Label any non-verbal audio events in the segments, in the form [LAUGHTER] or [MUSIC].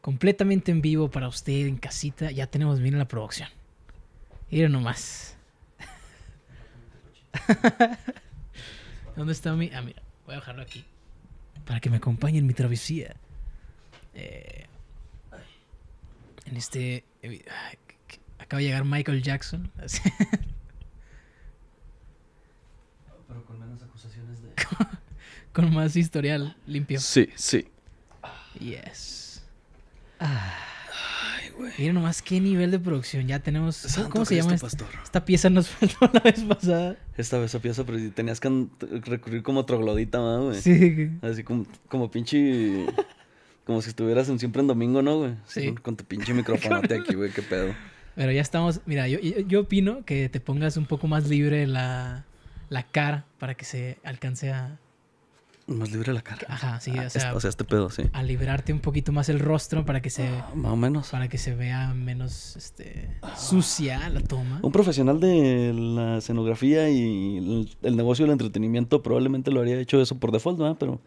completamente en vivo para usted en casita. Ya tenemos bien la producción. Mira nomás. [LAUGHS] ¿Dónde está mi...? Ah, mira, voy a dejarlo aquí. Para que me acompañe en mi travesía. Eh, en este... Acaba de llegar Michael Jackson. [LAUGHS] Pero con menos acusaciones de... [LAUGHS] con más historial limpio. Sí, sí. Yes. Ay, güey. Mira nomás qué nivel de producción. Ya tenemos. ¿Cómo se llama? Esta, pieza nos faltó la vez pasada. Esta vez esa pieza, pero tenías que recurrir como troglodita, más, güey. Sí. Así como, como pinche. como si estuvieras siempre en domingo, ¿no, güey? Sí. Con, tu pinche micrófono aquí, güey, qué pedo. Pero ya estamos. Mira, yo, yo opino que te pongas un poco más libre la cara para que se alcance a, más libre la cara. Ajá, sí, ah, o, sea, este, o, pedo, sí. A librarte un poquito más el rostro para que se. Ah, más o menos. Para que se vea menos este, sucia la toma. Un profesional de la escenografía y el, negocio del entretenimiento probablemente lo habría hecho eso por default, ¿no? Pero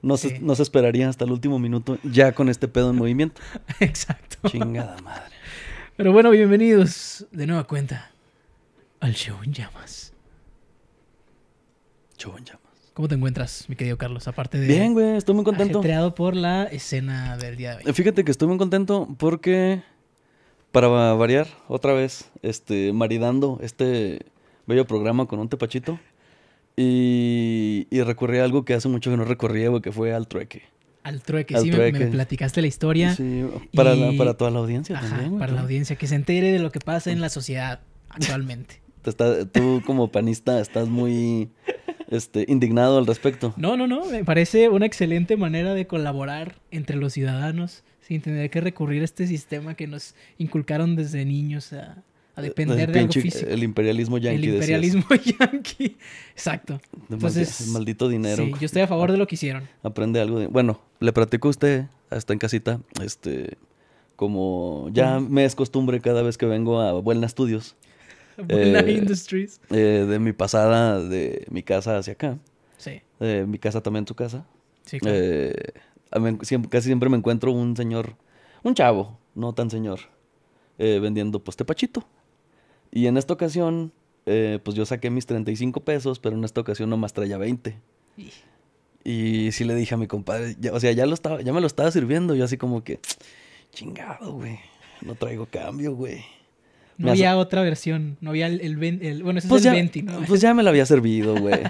no, se, esperaría hasta el último minuto ya con este pedo en [LAUGHS] movimiento. Exacto. Chingada madre. Pero bueno, bienvenidos de nueva cuenta al show en llamas. Show en llamas. ¿Cómo te encuentras, mi querido Carlos? Aparte de. Bien, güey, estoy muy contento. Creado por la escena del día de hoy. Fíjate que estoy muy contento porque. Para variar, otra vez, este, maridando este bello programa con un tepachito. Y, y recorrí algo que hace mucho que no recorría, güey, que fue al trueque. Al trueque, sí, Me, platicaste la historia. Sí, para, toda la audiencia también. para la audiencia, que se entere de lo que pasa en la sociedad actualmente. [LAUGHS] tú como panista estás muy este, indignado al respecto. No, no, no, me parece una excelente manera de colaborar entre los ciudadanos sin tener que recurrir a este sistema que nos inculcaron desde niños a, depender de algo físico. El imperialismo yanqui. El imperialismo [LAUGHS] yanqui. Exacto. Entonces, maldito dinero. Sí, yo estoy a favor de lo que hicieron. Aprende algo. bueno, le practico a usted, hasta ah, en casita, este, como ya me es costumbre cada vez que vengo a Buena Estudios. [LAUGHS] Eh, Industries. Eh, de mi pasada de mi casa hacia acá. Sí. Eh, mi casa también tu casa. Sí, claro. casi siempre me encuentro un señor, un chavo, no tan señor, vendiendo pues tepachito. Y en esta ocasión, pues yo saqué mis 35 pesos, pero en esta ocasión nomás traía 20. Y... sí le dije a mi compadre, o sea, ya, lo estaba, ya me lo estaba sirviendo. Yo así como que, chingado, güey. No traigo cambio, güey. No había otra versión, no había el, el, bueno, ese pues es el 20, ¿no? Pues ya me lo había servido, [LAUGHS] güey.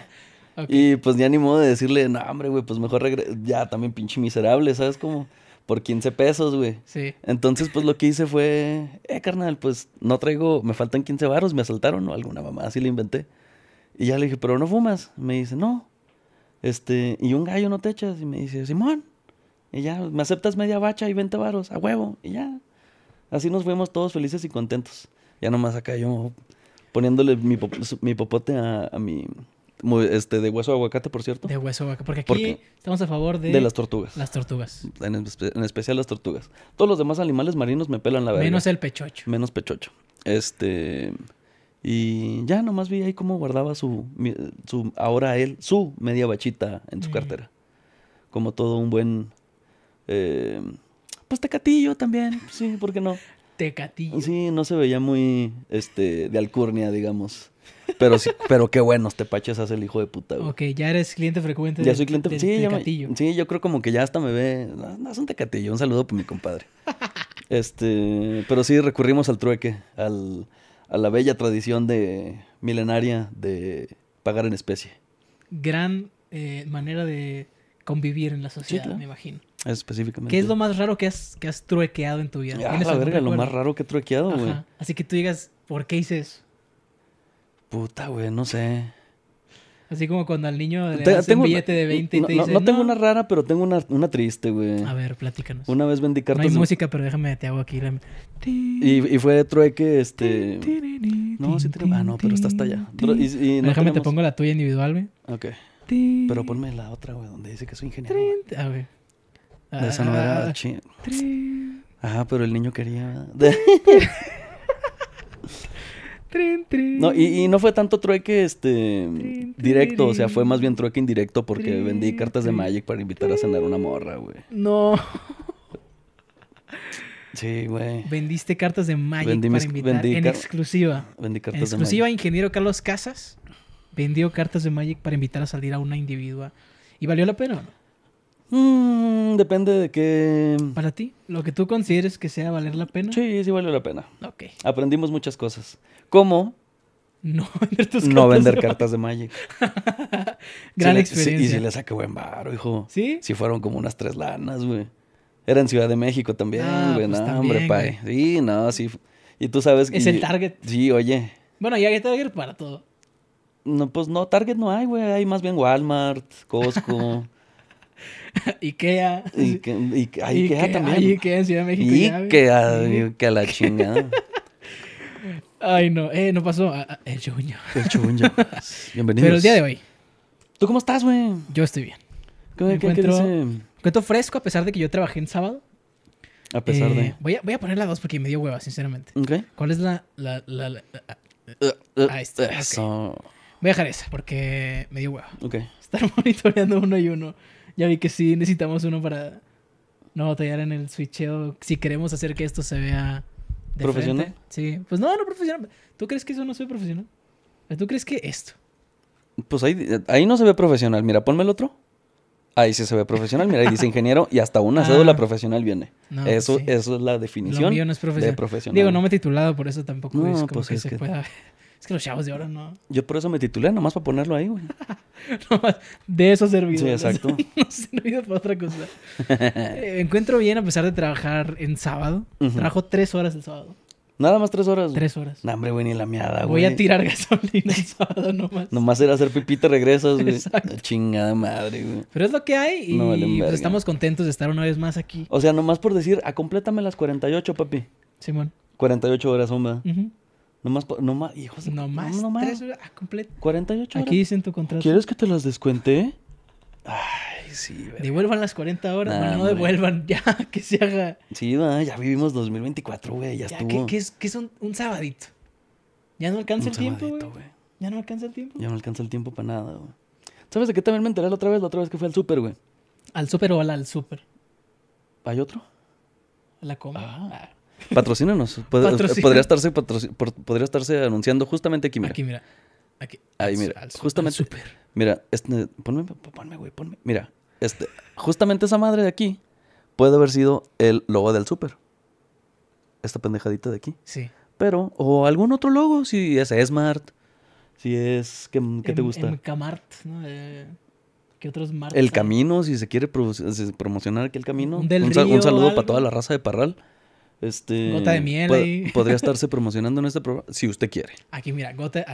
Y pues ni modo de decirle, no, hombre, güey, pues mejor regre... ya también pinche miserable, ¿sabes Como Por 15 pesos, güey. Sí. Entonces, pues lo que hice fue, eh, carnal, pues no traigo, me faltan 15 varos, me asaltaron o alguna mamá, así le inventé. Y ya le dije, pero no fumas. Me dice, no. Este, y un gallo no te echas. Y me dice, Simón. Y ya, me aceptas media bacha y 20 varos, a huevo. Y ya. Así nos fuimos todos felices y contentos. Ya nomás acá yo poniéndole mi, popote a, mi... Este, de hueso de aguacate, por cierto. De hueso de aguacate, porque aquí estamos a favor de... De las tortugas. Las tortugas. En, especial las tortugas. Todos los demás animales marinos me pelan la verga. Menos el pechocho. Menos pechocho. Este... Y ya nomás vi ahí cómo guardaba su, su ahora él, su media bachita en su mm. cartera. Como todo un buen... Eh, pues, también, sí, ¿por qué no? Tecatillo. Sí, no se veía muy este, de alcurnia, digamos. Pero sí, [LAUGHS] pero qué buenos paches hace el hijo de puta, Ok, ya eres cliente frecuente ya soy cliente, sí, Tecatillo. sí, yo creo como que ya hasta me ve. No, un Tecatillo, un saludo por mi compadre. [LAUGHS] este, pero sí recurrimos al trueque, al, a la bella tradición de milenaria de pagar en especie. Gran eh, manera de convivir en la sociedad, me imagino. Específicamente. ¿Qué es lo más raro que has, que has truequeado en tu vida? Ah, la verga, lo más raro que he truequeado, güey. Así que tú digas, ¿por qué hice eso? Puta, güey, no sé. Así como cuando al niño le das un billete de 20 y te dice, no, tengo una rara, pero tengo una, una triste, güey. A ver, platícanos. Una vez vendí cartas. No hay música, pero déjame, te hago aquí Y, y fue trueque, este... no, sí digo Ah, no, pero está hasta allá. déjame, te pongo la tuya individual, güey. Ok. Pero ponme la otra, güey, donde dice que soy ingeniero. A ah, ver. De Esa no era ah Ajá, pero el niño quería. [LAUGHS] No, y, no fue tanto trueque este directo, o sea, fue más bien trueque indirecto porque vendí cartas de Magic para invitar a cenar una morra, güey. No. Sí, güey. Vendiste cartas de Magic para invitar en exclusiva. Vendí cartas en exclusiva, ingeniero Carlos Casas vendió cartas de Magic para invitar a salir a una individua. ¿Y valió la pena no? Mmm, depende de qué. Para ti, lo que tú consideres que sea valer la pena. Sí, sí vale la pena. Ok. Aprendimos muchas cosas. ¿Cómo? no [LAUGHS] vender tus cartas. No vender de cartas de Magic. [LAUGHS] Gran experiencia. y se le saque buen baro hijo. ¿Sí? Sí fueron como unas tres lanas, güey. Era en Ciudad de México también, ah, güey. Pues no, hombre, Sí, no, sí. Y tú sabes que... Es el target. Sí, oye. Bueno, ya hay target para todo. No, pues no, Target no hay, güey. Hay más bien Walmart, Costco. [LAUGHS] [LAUGHS] Ikea. y Ikea, también. Ikea en Ciudad de México. Ikea, que la chingada. [LAUGHS] Ay, no. Eh, no pasó. Ah, ah, el chuño. El chuño. [LAUGHS] Bienvenidos. Pero el día de hoy. ¿Tú cómo estás, güey? Yo estoy bien. ¿Cómo, qué, encuentro, qué fresco a pesar de que yo trabajé en sábado. A pesar de. Eh, voy a, voy a poner la dos porque me dio hueva, sinceramente. ¿Cuál es la. la, uh, uh, Ahí está. Voy a dejar esa porque me dio hueva. Estar monitoreando uno y uno ya vi que sí necesitamos uno para no batallar en el switcheo. Si queremos hacer que esto se vea profesional. Sí, pues no, no profesional. ¿Tú crees que eso no se ve profesional? ¿Tú crees que esto? Pues ahí, ahí no se ve profesional. Mira, ponme el otro. Ahí sí se ve profesional. Mira, ahí dice [LAUGHS] ingeniero y hasta una ah. cédula profesional viene. Pues eso, eso es la definición. no es profesional. De profesional. Digo, no me he titulado, por eso tampoco no, es como pues que se pueda [LAUGHS] Es que los chavos de ahora no. [LAUGHS] Yo por eso me titulé, nomás para ponerlo ahí, güey. [LAUGHS] nomás de esos servidores. Sí, exacto. [LAUGHS] no para otra cosa. Eh, encuentro bien a pesar de trabajar en sábado. Trabajo tres horas el sábado. Nada más tres horas. Tres horas. No, hombre, güey, ni la miada, güey. Voy a tirar gasolina el sábado nomás. nomás era hacer pipita, regresas, güey. Exacto. Chingada madre, güey. Pero es lo que hay y pues, estamos contentos de estar una vez más aquí. O sea, nomás por decir, acomplétame las 48, papi. Simón. 48 horas, hombre. Ajá. No más, no más, No, No más, completo. 48 horas. Aquí dicen tu contrato. ¿Quieres que te las descuente? Ay, sí. güey Devuelvan las [LAUGHS] 40 horas, güey, no devuelvan, ya, que se haga. Sí, va, ya vivimos 2024, güey, ya, ya estuvo. ¿Qué, es, qué es un, un, sabadito? Ya no alcanza el tiempo, güey. Ya no alcanza el tiempo. Ya no alcanza el tiempo para nada, güey. ¿Sabes de qué también me enteré la otra vez? La otra vez que fue al súper, güey. ¿Al súper o al, al súper? ¿Hay otro? la coma. Ah. Patrocínanos. podría, estarse podría estarse anunciando justamente aquí, mira. Aquí, mira. Aquí. Ahí, mira. justamente. Mira, este, ponme, ponme, güey, ponme. Mira, este, justamente esa madre de aquí puede haber sido el logo del súper. Esta pendejadita de aquí. Sí. Pero, o algún otro logo, si es Smart, si es. ¿Qué, te gusta? ¿no? ¿Qué otros El camino, si se quiere promocionar aquí el camino. un saludo para toda la raza de Parral. Este, gota de miel. ahí. podría [LAUGHS] estarse promocionando en este programa si usted quiere. Aquí, mira, gota.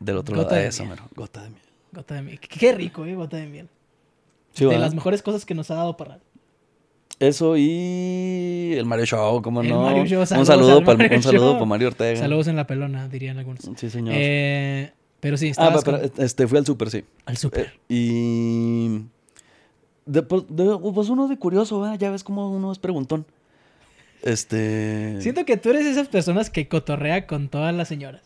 Del otro lado, de eso, gota de miel. Gota de miel. Qué rico, ¿eh? Gota de miel. de las mejores cosas que nos ha dado para Eso y el Mario Show, ¿cómo no? un saludo, para, Mario un saludo para Mario Ortega. Saludos en la pelona, dirían algunos. Sí, señor. Eh, pero sí, Ah, este, fui al súper, sí. Al super eh, y... Pues, pues uno de curioso, ¿verdad? Ya ves cómo uno es preguntón. Este. Siento que tú eres esas personas que cotorrea con todas las señoras.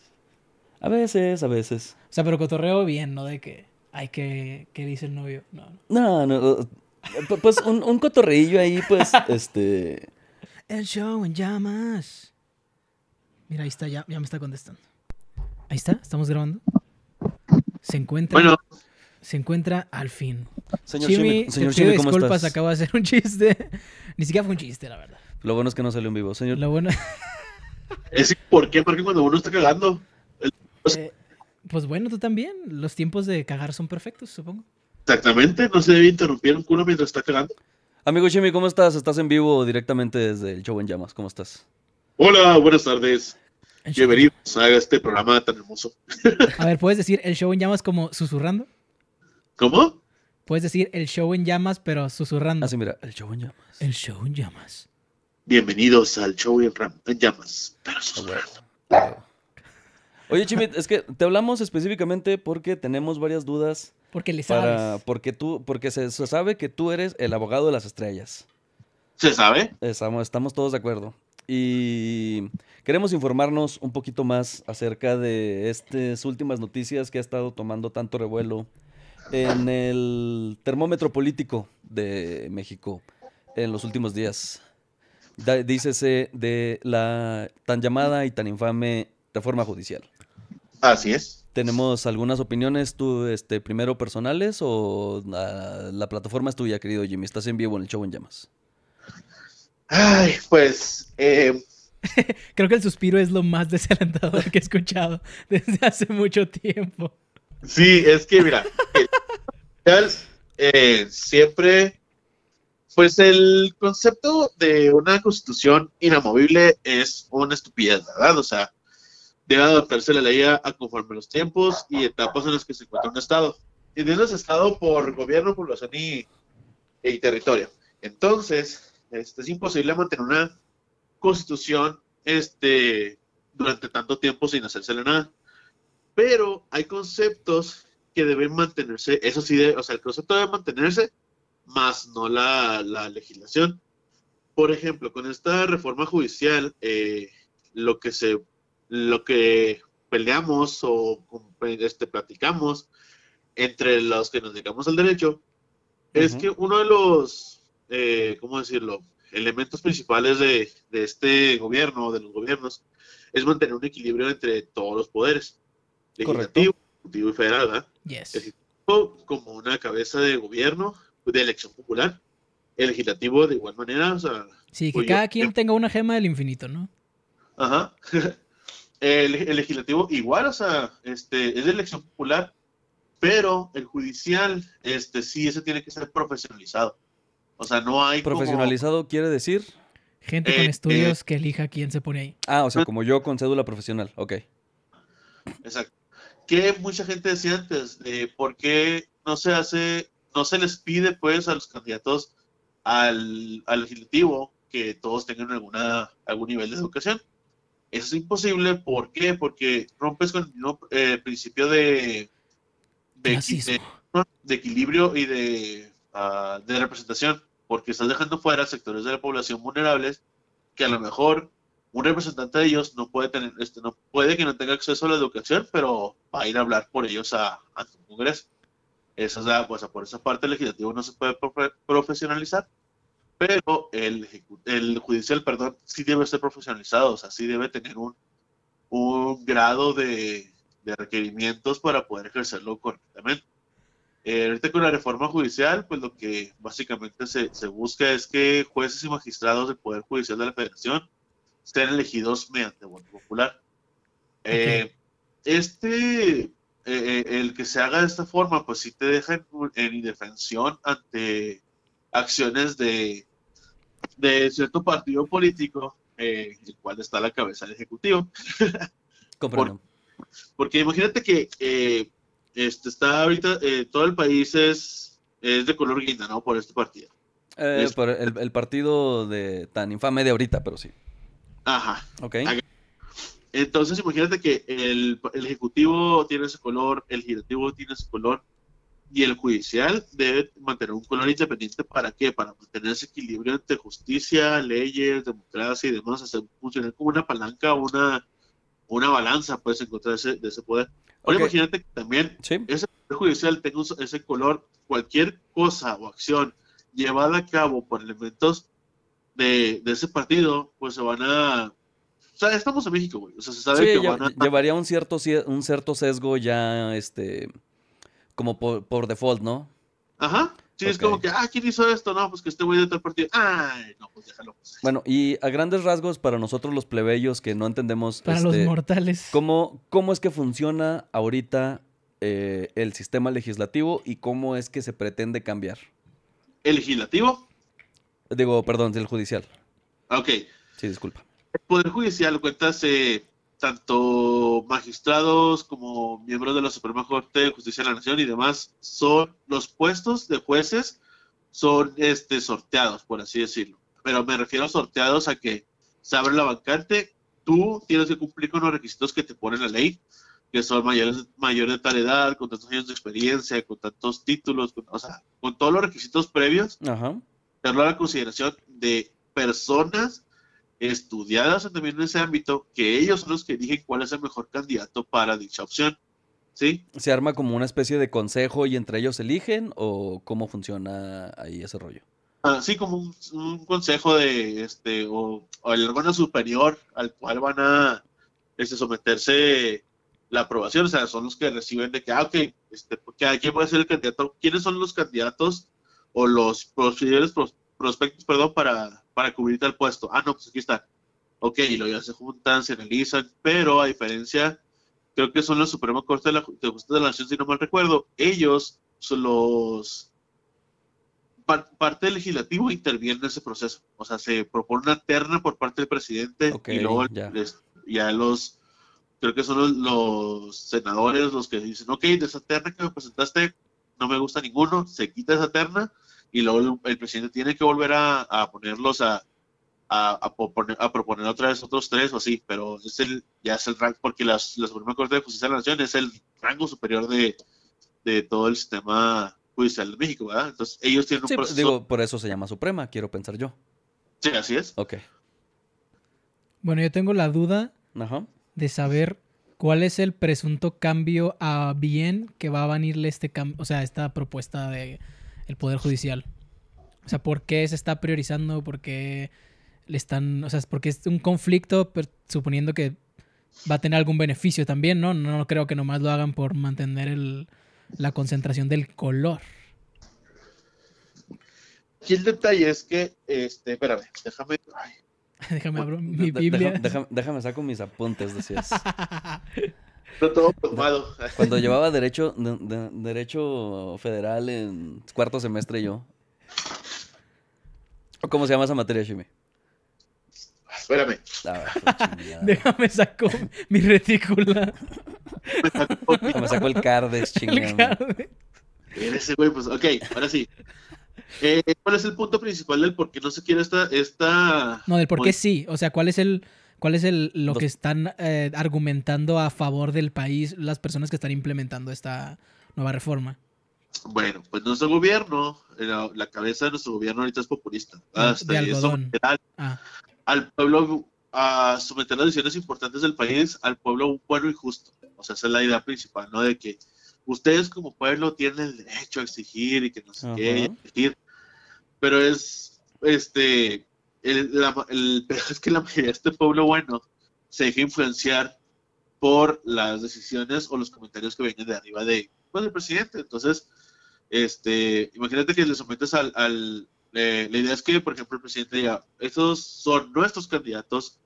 A veces, a veces. O sea, pero cotorreo bien, ¿no? De que, ¿hay que, qué dice el novio. No, no. pues un, un cotorreillo ahí, pues, [LAUGHS] este. El show en llamas. Mira, ahí está, ya, me está contestando. Ahí está, estamos grabando. Se encuentra. Bueno. Se encuentra al fin. Señor Jimmy, señor ¿cómo disculpas, acabo de hacer un [LAUGHS] chiste. Ni siquiera fue un chiste, la verdad. Lo bueno es que no salió en vivo, señor. Lo bueno. [LAUGHS] es por qué, porque cuando uno está cagando. Pues-, eh, pues bueno, tú también. Los tiempos de cagar son perfectos, supongo. Exactamente, no se debe interrumpir un culo mientras está cagando. Amigo Jimmy, ¿cómo estás? ¿Estás en vivo directamente desde el show en llamas? ¿Cómo estás? Hola, buenas tardes. Bienvenidos a este programa tan hermoso. [LAUGHS] a ver, ¿puedes decir el show en llamas como susurrando? ¿Cómo? Puedes decir el show en llamas, pero susurrando. Así, ah, mira, el show en llamas. El show en llamas. Bienvenidos al show en, ram en llamas, ah, Oye, Chimit, es que te hablamos específicamente porque tenemos varias dudas. Porque le sabes. porque tú, porque se, sabe que tú eres el abogado de las estrellas. ¿Se sabe? estamos todos de acuerdo. Y queremos informarnos un poquito más acerca de estas últimas noticias que ha estado tomando tanto revuelo en el termómetro político de México en los últimos días dícese de la tan llamada y tan infame reforma judicial. Así es. Tenemos algunas opiniones, tú, este, primero personales o la, plataforma es tuya, querido Jimmy. Estás en vivo en el show en llamas. Ay, pues. Eh, [LAUGHS] Creo que el suspiro es lo más desalentador que he escuchado desde hace mucho tiempo. Sí, es que mira, Charles [LAUGHS] eh, siempre pues el concepto de una constitución inamovible es una estupidez, ¿verdad? O sea, debe adaptarse la ley a, conforme los tiempos y etapas en las que se encuentra un Estado. Y es Estado por gobierno, población y, territorio. Entonces, este, es imposible mantener una constitución este, durante tanto tiempo sin hacérsele nada. Pero hay conceptos que deben mantenerse, eso sí, o sea, el concepto debe mantenerse más no la, la legislación. Por ejemplo, con esta reforma judicial, eh, lo que se, lo que peleamos o este, platicamos entre los que nos dedicamos al derecho es que uno de los, eh, ¿cómo decirlo?, elementos principales de, de, este gobierno, de los gobiernos, es mantener un equilibrio entre todos los poderes, legislativo, ejecutivo y federal, ¿verdad? como una cabeza de gobierno, de elección popular. El legislativo, de igual manera. O sea, sí, que cada quien tenga una gema del infinito, ¿no? Ajá. [LAUGHS] el, legislativo, igual, o sea, este, es de elección popular, pero el judicial, este, sí, ese tiene que ser profesionalizado. O sea, no hay. Profesionalizado quiere decir. Gente con eh, estudios eh, que elija quién se pone ahí. Ah, o sea, como yo con cédula profesional, ok. Exacto. Que mucha gente decía antes, eh, por qué no se hace no se les pide pues a los candidatos al, legislativo que todos tengan alguna, algún nivel de educación. Eso es imposible, ¿por qué? Porque rompes con el eh, principio de, de, equilibrio y de, ah, de representación, porque estás dejando fuera sectores de la población vulnerables que a lo mejor un representante de ellos no puede tener, este, no puede que no tenga acceso a la educación, pero va a ir a hablar por ellos a, a congreso. Pues, por esa parte legislativa legislativo no se puede profesionalizar, pero el, el judicial, perdón, sí debe ser profesionalizado, o sea, sí debe tener un, un grado de, de requerimientos para poder ejercerlo correctamente. Eh, ahorita con la reforma judicial, pues lo que básicamente se, se, busca es que jueces y magistrados del Poder Judicial de la Federación sean elegidos mediante voto popular. Eh, este eh, eh, el que se haga de esta forma, pues sí te deja en, indefensión ante acciones de, de cierto partido político, eh, el cual está a la cabeza del Ejecutivo. [LAUGHS] porque imagínate que este, está ahorita, todo el país es, es de color guinda, ¿no? Por este partido. Es... Por el, partido de tan infame de ahorita, pero sí. Ajá. Ok. Entonces, imagínate que el, ejecutivo tiene ese color, el girativo tiene ese color y el judicial debe mantener un color independiente. ¿Para qué? Para mantener ese equilibrio entre justicia, leyes, democracia y demás, hacer funcionar como una palanca, una, una balanza, puedes encontrarse de ese, poder. Ahora imagínate que también ese poder judicial tenga ese color, cualquier cosa o acción llevada a cabo por elementos de ese partido, pues se van a o sea, estamos en México, güey. O sea, se sabe sí, que Llevaría un cierto, un cierto sesgo ya, este, como por, default, ¿no? Ajá. Sí, es como que, ah, ¿quién hizo esto? No, pues que este güey de tal partido. Ay, no, pues déjalo. Bueno, y a grandes rasgos, para nosotros los plebeyos que no entendemos. Para los este, mortales. Cómo, ¿Cómo es que funciona ahorita eh, el sistema legislativo y cómo es que se pretende cambiar? ¿El legislativo? Digo, perdón, el judicial. Ok. Sí, disculpa. El Poder Judicial cuentas, eh, tanto magistrados como miembros de la Suprema Corte de Justicia de la Nación y demás, son los puestos de jueces son este sorteados, por así decirlo. Pero me refiero a sorteados a que se abre la bancarte, tú tienes que cumplir con los requisitos que te pone la ley, que son mayores, mayores de tal edad, con tantos años de experiencia, con tantos títulos, con, o sea, con todos los requisitos previos, Ajá. darlo a la consideración de personas estudiadas también en ese ámbito, que ellos son los que eligen cuál es el mejor candidato para dicha opción. ¿Sí? ¿Se arma como una especie de consejo y entre ellos eligen o cómo funciona ahí ese rollo? Ah, sí, como un, consejo de este o, el órgano superior al cual van a este, someterse la aprobación, o sea, son los que reciben de que, ah, ok, este, porque aquí puede ser el candidato, ¿quiénes son los candidatos o los posibles prospectos, perdón, para para cubrir tal puesto. Ah, no, pues aquí está. Ok, y luego ya se juntan, se analizan, pero a diferencia, creo que son los Suprema Corte de, la, de Justicia de la Nación, si no mal recuerdo, ellos, son los parte del legislativo interviene en ese proceso. O sea, se propone una terna por parte del presidente y luego ya. los, creo que son los, los, senadores los que dicen, ok, de esa terna que me presentaste no me gusta ninguno, se quita esa terna y luego el, presidente tiene que volver a, a ponerlos a, a, proponer, a, proponer, otra vez otros tres o así, pero es el, ya es el rango, porque las, la Suprema Corte de Justicia de la Nación es el rango superior de, todo el sistema judicial de México, ¿verdad? Entonces ellos tienen un pues, Digo, por eso se llama Suprema, quiero pensar yo. Sí, así es. Ok. Bueno, yo tengo la duda de saber cuál es el presunto cambio a bien que va a venirle este cambio, o sea, esta propuesta de el Poder Judicial? O sea, ¿por qué se está priorizando? ¿Por qué le están...? O sea, porque es un conflicto pero suponiendo que va a tener algún beneficio también, ¿no? No creo que nomás lo hagan por mantener la concentración del color. Y el detalle es que, este, espérame, déjame... [LAUGHS] déjame abrir mi Biblia. Déjame, saco mis apuntes, decías. [LAUGHS] todo [LAUGHS] Cuando llevaba derecho, derecho federal en cuarto semestre yo. ¿Cómo se llama esa materia, Jimmy? Espérame. Ah, [LAUGHS] Déjame saco mi retícula. Me sacó el Cardes, chingame. Ese güey, pues, ok, ahora sí. Eh, ¿Cuál es el punto principal del por qué no se quiere esta, esta... No, del por qué sí. O sea, ¿cuál es el, ¿Cuál es el, lo que están eh, argumentando a favor del país las personas que están implementando esta nueva reforma? Bueno, pues nuestro gobierno, eh, la, cabeza de nuestro gobierno ahorita es populista. Ah, Hasta eso, ah. al, pueblo a someter las decisiones importantes del país al pueblo bueno y justo. O sea, esa es la idea principal, ¿no? De que ustedes como pueblo tienen el derecho a exigir y que no sé qué, exigir. Pero es, este, el, el, es que la mayoría de este pueblo bueno se deja influenciar por las decisiones o los comentarios que vienen de arriba de pues, el presidente. Entonces, este, imagínate que le sometes al... la idea es que, por ejemplo, el presidente diga, estos son nuestros candidatos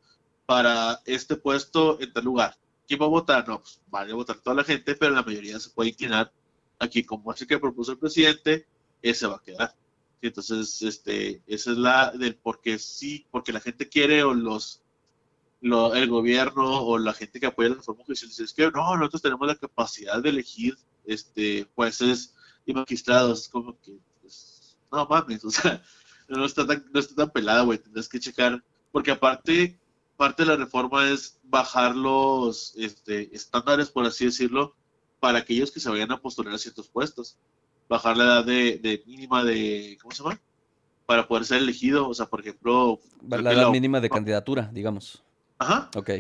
para este puesto en tal lugar. ¿Quién va a votar? No, pues a votar toda la gente, pero la mayoría se puede inclinar aquí como así que propuso el presidente, ese va a quedar. Entonces, este, esa es la del porque sí, porque la gente quiere o los el gobierno o la gente que apoya la reforma judicial dice es que no, nosotros tenemos la capacidad de elegir este jueces y magistrados, como que pues, no mames, [LAUGHS] o sea, no está tan, no está tan pelada, güey, tendrás que checar, porque aparte parte de la reforma es bajar los este, estándares, por así decirlo, para aquellos que se vayan a postular a ciertos puestos bajar la edad de, mínima de, ¿cómo se llama? Para poder ser elegido, o sea, por ejemplo... La edad mínima de candidatura, digamos. Ajá. Ok.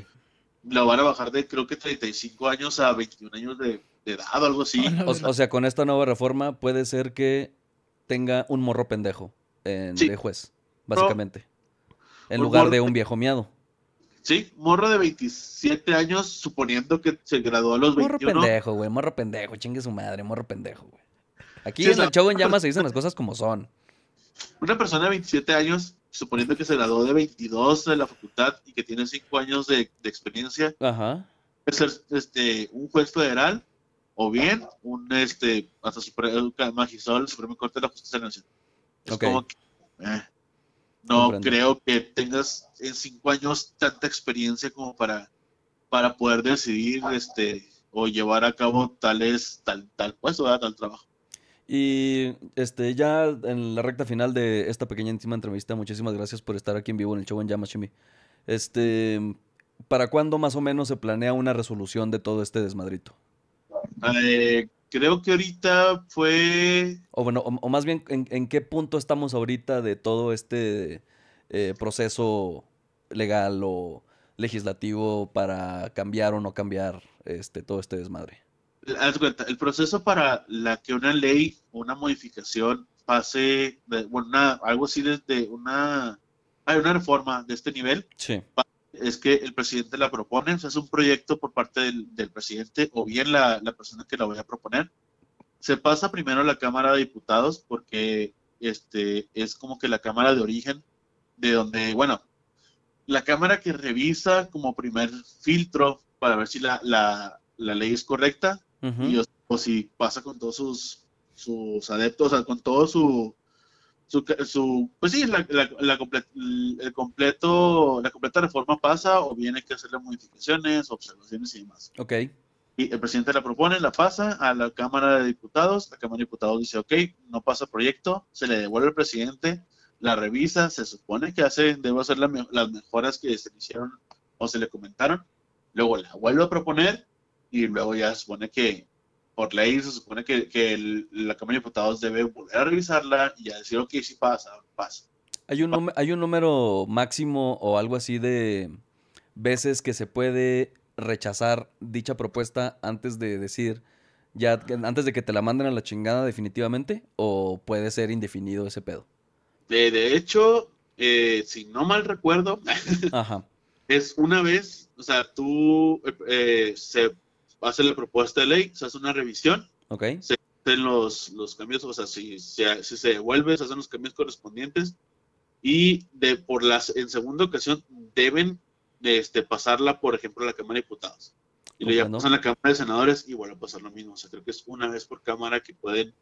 La van a bajar de creo que 35 años a 21 años de, edad o algo así. Ah, o, sea, con esta nueva reforma puede ser que tenga un morro pendejo en, de juez, básicamente. en lugar de un viejo miado. Sí, morro de 27 años, suponiendo que se graduó a los 21. Morro pendejo, güey, morro pendejo, chingue su madre, morro pendejo, güey. Aquí en el show en llamas se dicen las cosas como son. Una persona de 27 años, suponiendo que se graduó de 22 de la facultad y que tiene 5 años de, experiencia, puede ser este, un juez federal o bien un este, hasta magistrado del Supremo Corte de la Justicia Nacional. Es como que, eh, no creo que tengas en 5 años tanta experiencia como para, para poder decidir este, o llevar a cabo tales, tal, tal puesto, tal trabajo. Y este, ya en la recta final de esta pequeña íntima entrevista, muchísimas gracias por estar aquí en vivo en el show en Yamashimi. Este, ¿Para cuándo más o menos se planea una resolución de todo este desmadrito? Eh, creo que ahorita fue... O bueno, o, más bien, ¿en, qué punto estamos ahorita de todo este eh, proceso legal o legislativo para cambiar o no cambiar este, todo este desmadre? haz cuenta, el proceso para que una ley o una modificación pase, bueno, algo así desde una, una reforma de este nivel, es que el presidente la propone, o sea, es un proyecto por parte del, presidente o bien la, persona que la voy a proponer. Se pasa primero a la Cámara de Diputados porque este, es como que la Cámara de origen, de donde, bueno, la Cámara que revisa como primer filtro para ver si la ley es correcta y o, pues, si pasa con todos sus, sus adeptos, o sea, con todo su. su, su pues sí, la, la, el completo, la completa reforma pasa, o bien hay que hacerle modificaciones, observaciones y demás. Ok. Y el presidente la propone, la pasa a la Cámara de Diputados. La Cámara de Diputados dice, ok, no pasa proyecto, se le devuelve al presidente, la revisa, se supone que hace, debe hacer las mejoras que se le hicieron o se le comentaron. Luego la vuelve a proponer y luego ya se supone que por ley se supone que, la Cámara de Diputados debe volver a revisarla y ya decir, ok, sí pasa, pasa. ¿Hay un, número, ¿Hay un número máximo o algo así de veces que se puede rechazar dicha propuesta antes de decir, ya antes de que te la manden a la chingada definitivamente? ¿O puede ser indefinido ese pedo? De, hecho, eh, si no mal recuerdo, [LAUGHS] es una vez, o sea, tú eh, eh, se hace la propuesta de ley, se hace una revisión. Okay. Se hacen los, los cambios, o sea, si, si, se devuelve, se hacen los cambios correspondientes. Y de por las en segunda ocasión deben este, pasarla, por ejemplo, a la Cámara de Diputados. Y luego ya pasan a la Cámara de Senadores y vuelve a pasar lo mismo. O sea, creo que es una vez por Cámara que pueden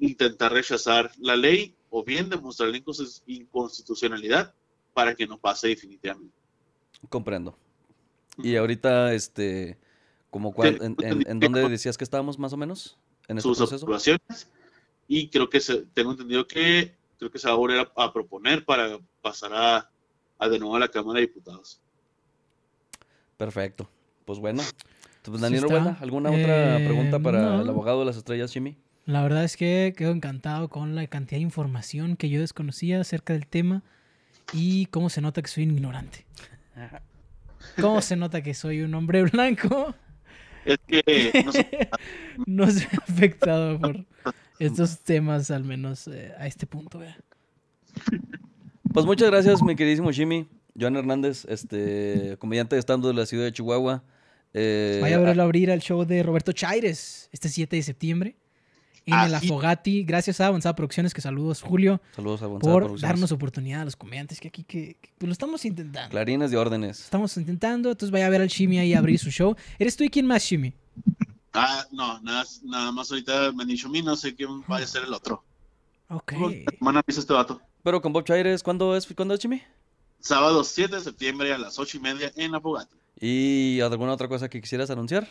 intentar rechazar la ley o bien demostrar la inconstitucionalidad para que no pase definitivamente. Comprendo. Y ahorita, este, en, en, dónde decías que estábamos más o menos? En este sus Y creo que se, tengo entendido que creo que se va a volver a, proponer para pasar a, de nuevo a la Cámara de Diputados. Perfecto. Pues bueno. Pues, Daniel sí ¿alguna otra pregunta para eh, el abogado de las estrellas, Jimmy? La verdad es que quedo encantado con la cantidad de información que yo desconocía acerca del tema y cómo se nota que soy ignorante. ¿Cómo se nota que soy un hombre blanco? Es que [LAUGHS] no se... ha afectado por estos temas, al menos eh, a este punto. Pues muchas gracias, mi queridísimo Jimmy. Joan Hernández, este comediante de estando de la ciudad de Chihuahua. Eh, Vaya a a ah, abrir al show de Roberto Chaires este 7 de septiembre en el Afogati. Gracias a Avanzada Producciones, que saludos, Julio. Saludos a Avanzada por darnos oportunidad a los comediantes que aquí que, pues, lo estamos intentando. Clarines de órdenes. Estamos intentando, entonces vaya a ver al Shimi ahí abrir su show. ¿Eres tú y quién más, Shimi? Ah, no, nada, nada más ahorita me no sé quién va a ser el otro. Ok. este vato? Pero con Bob Chaires, ¿cuándo es, ¿cuándo es Shimi? Sábado 7 de septiembre a las 8 y media en Afogati. ¿Y alguna otra cosa que quisieras anunciar?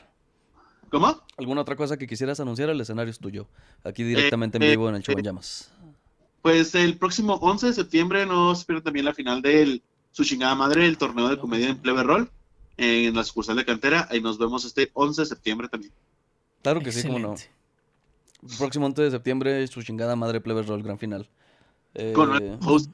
¿Cómo? ¿Alguna otra cosa que quisieras anunciar? El escenario es tuyo. Aquí eh, directamente en eh, vivo en el show eh, llamas. Pues el próximo 11 de septiembre nos espera también la final del Su chingada madre, el torneo de comedia en Plebe Roll, en la sucursal de Cantera. Ahí nos vemos este 11 de septiembre también. Claro que sí, como no. próximo 11 de septiembre, Su chingada madre, Plebe Roll, gran final. Con el host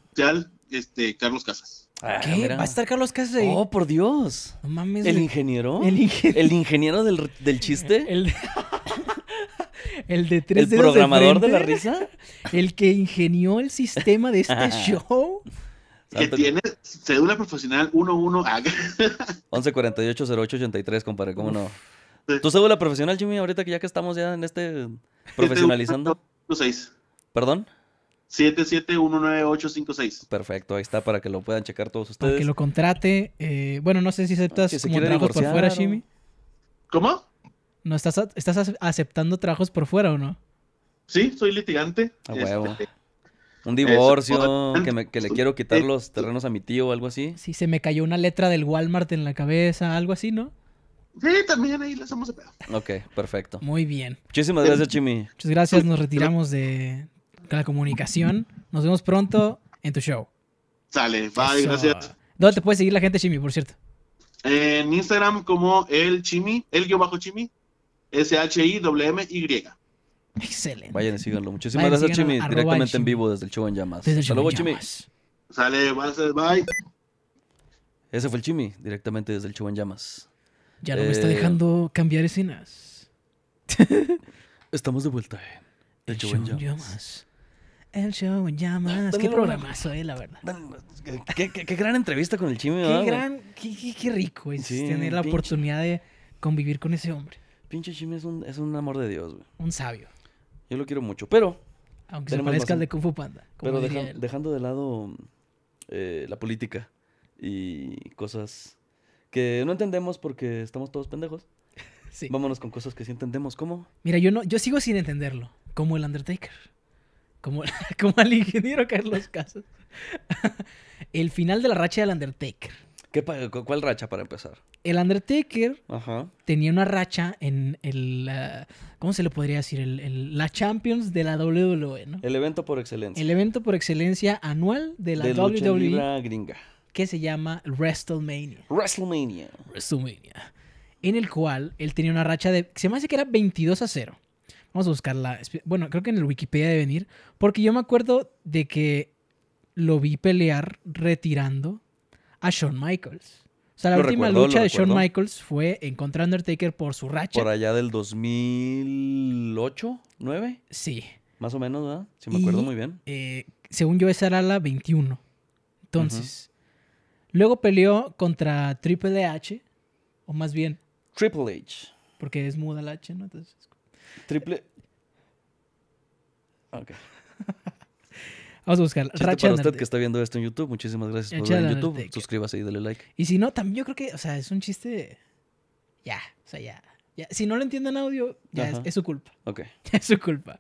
este, Carlos Casas. Ah, ¿Qué? ¿Va a estar Carlos Casas Oh, por Dios. No mames. ¿El ingeniero? El, ingeniero del, chiste. [LAUGHS] El... de [LAUGHS] tres ¿El programador de, la risa? [LAUGHS] El que ingenió el sistema de este show. Que tiene cédula profesional 11. 1148-0883, ah. compadre, ¿cómo no? ¿Tu cédula profesional, Jimmy, ahorita que ya que estamos ya en este, este profesionalizando? ¿Perdón? 7719856. Perfecto, ahí está para que lo puedan checar todos ustedes. Para que lo contrate. Eh, bueno, no sé si aceptas como trabajos por fuera, ¿Cómo? ¿No estás, estás aceptando trabajos por fuera o no? Sí, soy litigante. A este, huevo. Este, Un divorcio, este, que, le quiero quitar los terrenos a mi tío o algo así. Sí, se me cayó una letra del Walmart en la cabeza, algo así, ¿no? Sí, también ahí le hacemos de pedo. Ok, perfecto. Muy bien. Muchísimas gracias, Chimi. Muchas gracias, nos retiramos de, la comunicación. Nos vemos pronto en tu show. Sale, bye, gracias. ¿Dónde te puede seguir la gente, Chimi, por cierto? En Instagram como el Chimi, el guión bajo Chimi, S-H-I-W-M-Y. Excelente. Vayan y síganlo. Muchísimas gracias, Chimi. Directamente en vivo desde el show en llamas. Desde el Hasta luego, Chimi. Sale, bye. Ese fue el Chimi, directamente desde el show en llamas. Ya no me está eh, dejando cambiar escenas. [LAUGHS] Estamos de vuelta en el, show, en llamas. El show en llamas. Qué programazo, eh, la verdad. Qué, gran entrevista con el güey. Qué gran, qué, rico es tener la oportunidad de convivir con ese hombre. Pinche Chime es un, es un amor de Dios, güey. Un sabio. Yo lo quiero mucho, pero... Aunque se parezca al de Kung Fu Panda. pero dejando de lado eh, la política y cosas que no entendemos porque estamos todos pendejos. [LAUGHS] Sí. Vámonos con cosas que sí entendemos. ¿Cómo? Mira, yo no, yo sigo sin entenderlo. Como el Undertaker. [LAUGHS] como, al ingeniero Carlos Casas, [LAUGHS] el final de la racha del Undertaker. ¿Qué, ¿Cuál racha para empezar? El Undertaker tenía una racha en el. Ah, ¿Cómo se le podría decir? la Champions de la WWE, ¿no? El evento por excelencia. El evento por excelencia anual de la WWE. E gringa. Que se llama WrestleMania. WrestleMania. WrestleMania. En el cual él tenía una racha de. Se me hace que era 22 a 0. Vamos a buscarla. Bueno, creo que en el Wikipedia debe venir. Porque yo me acuerdo de que lo vi pelear retirando a Shawn Michaels. O sea, la última lucha de Shawn Michaels fue en contra Undertaker por su racha. Por allá del 2008, 9. Sí. Más o menos, ¿verdad? Si me acuerdo muy bien. Eh, según yo, esa era la 21. Entonces, luego peleó contra Triple H, o más bien. Triple H. Porque es muda la H, ¿no? Entonces, Triple. Vamos a buscar. para usted que está viendo esto en YouTube. Muchísimas gracias por ver en YouTube. Suscríbase y dale like. Y si no, también yo creo que, o sea, es un chiste. Ya, o sea, ya. Si no lo entienden audio, [LAUGHS] ya es, su culpa. Ok. es su culpa.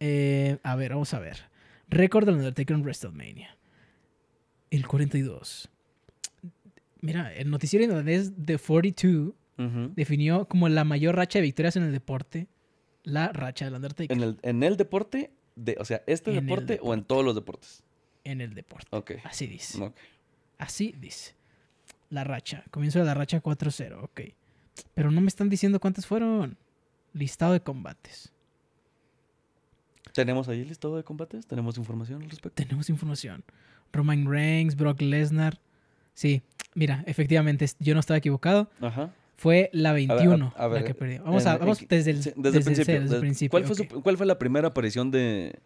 a ver, vamos a ver. Récord del Undertaker en WrestleMania. El 42. Mira, el noticiero inglés The 42 definió como la mayor racha de victorias en el deporte la racha de Undertaker. En el, en el deporte, de, o sea, este deporte, o en todos los deportes. En el deporte. Ok. Así dice. Así dice. La racha. Comienzo de la racha 4-0. Ok. Pero no me están diciendo cuántos fueron. Listado de combates. ¿Tenemos ahí el listado de combates? ¿Tenemos información al respecto? Tenemos información. Roman Reigns, Brock Lesnar. Sí, mira, efectivamente, yo no estaba equivocado. Ajá fue la 21 a ver, la que perdió. Vamos, a, vamos desde el, principio, ¿cuál, fue la primera aparición de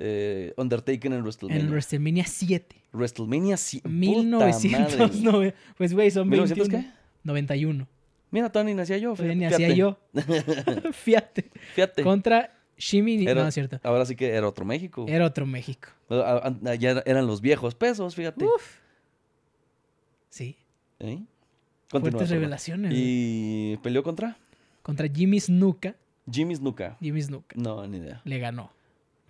eh, Undertaker en WrestleMania? En WrestleMania 7. WrestleMania 7. 1909. Pues, güey, son 21, qué? 91. Mira, Tony, nacía yo. Fíjate. yo. [LAUGHS] fíjate. Fíjate. Contra Shimmy. no, cierto. Ahora sí que era otro México. Era otro México. Ya eran los viejos pesos, fíjate. Uf. Sí. ¿Eh? Fuertes revelaciones. ¿Y peleó contra? Contra Jimmy Snuka. Jimmy Snuka. Jimmy Snuka. No, ni idea. Le ganó.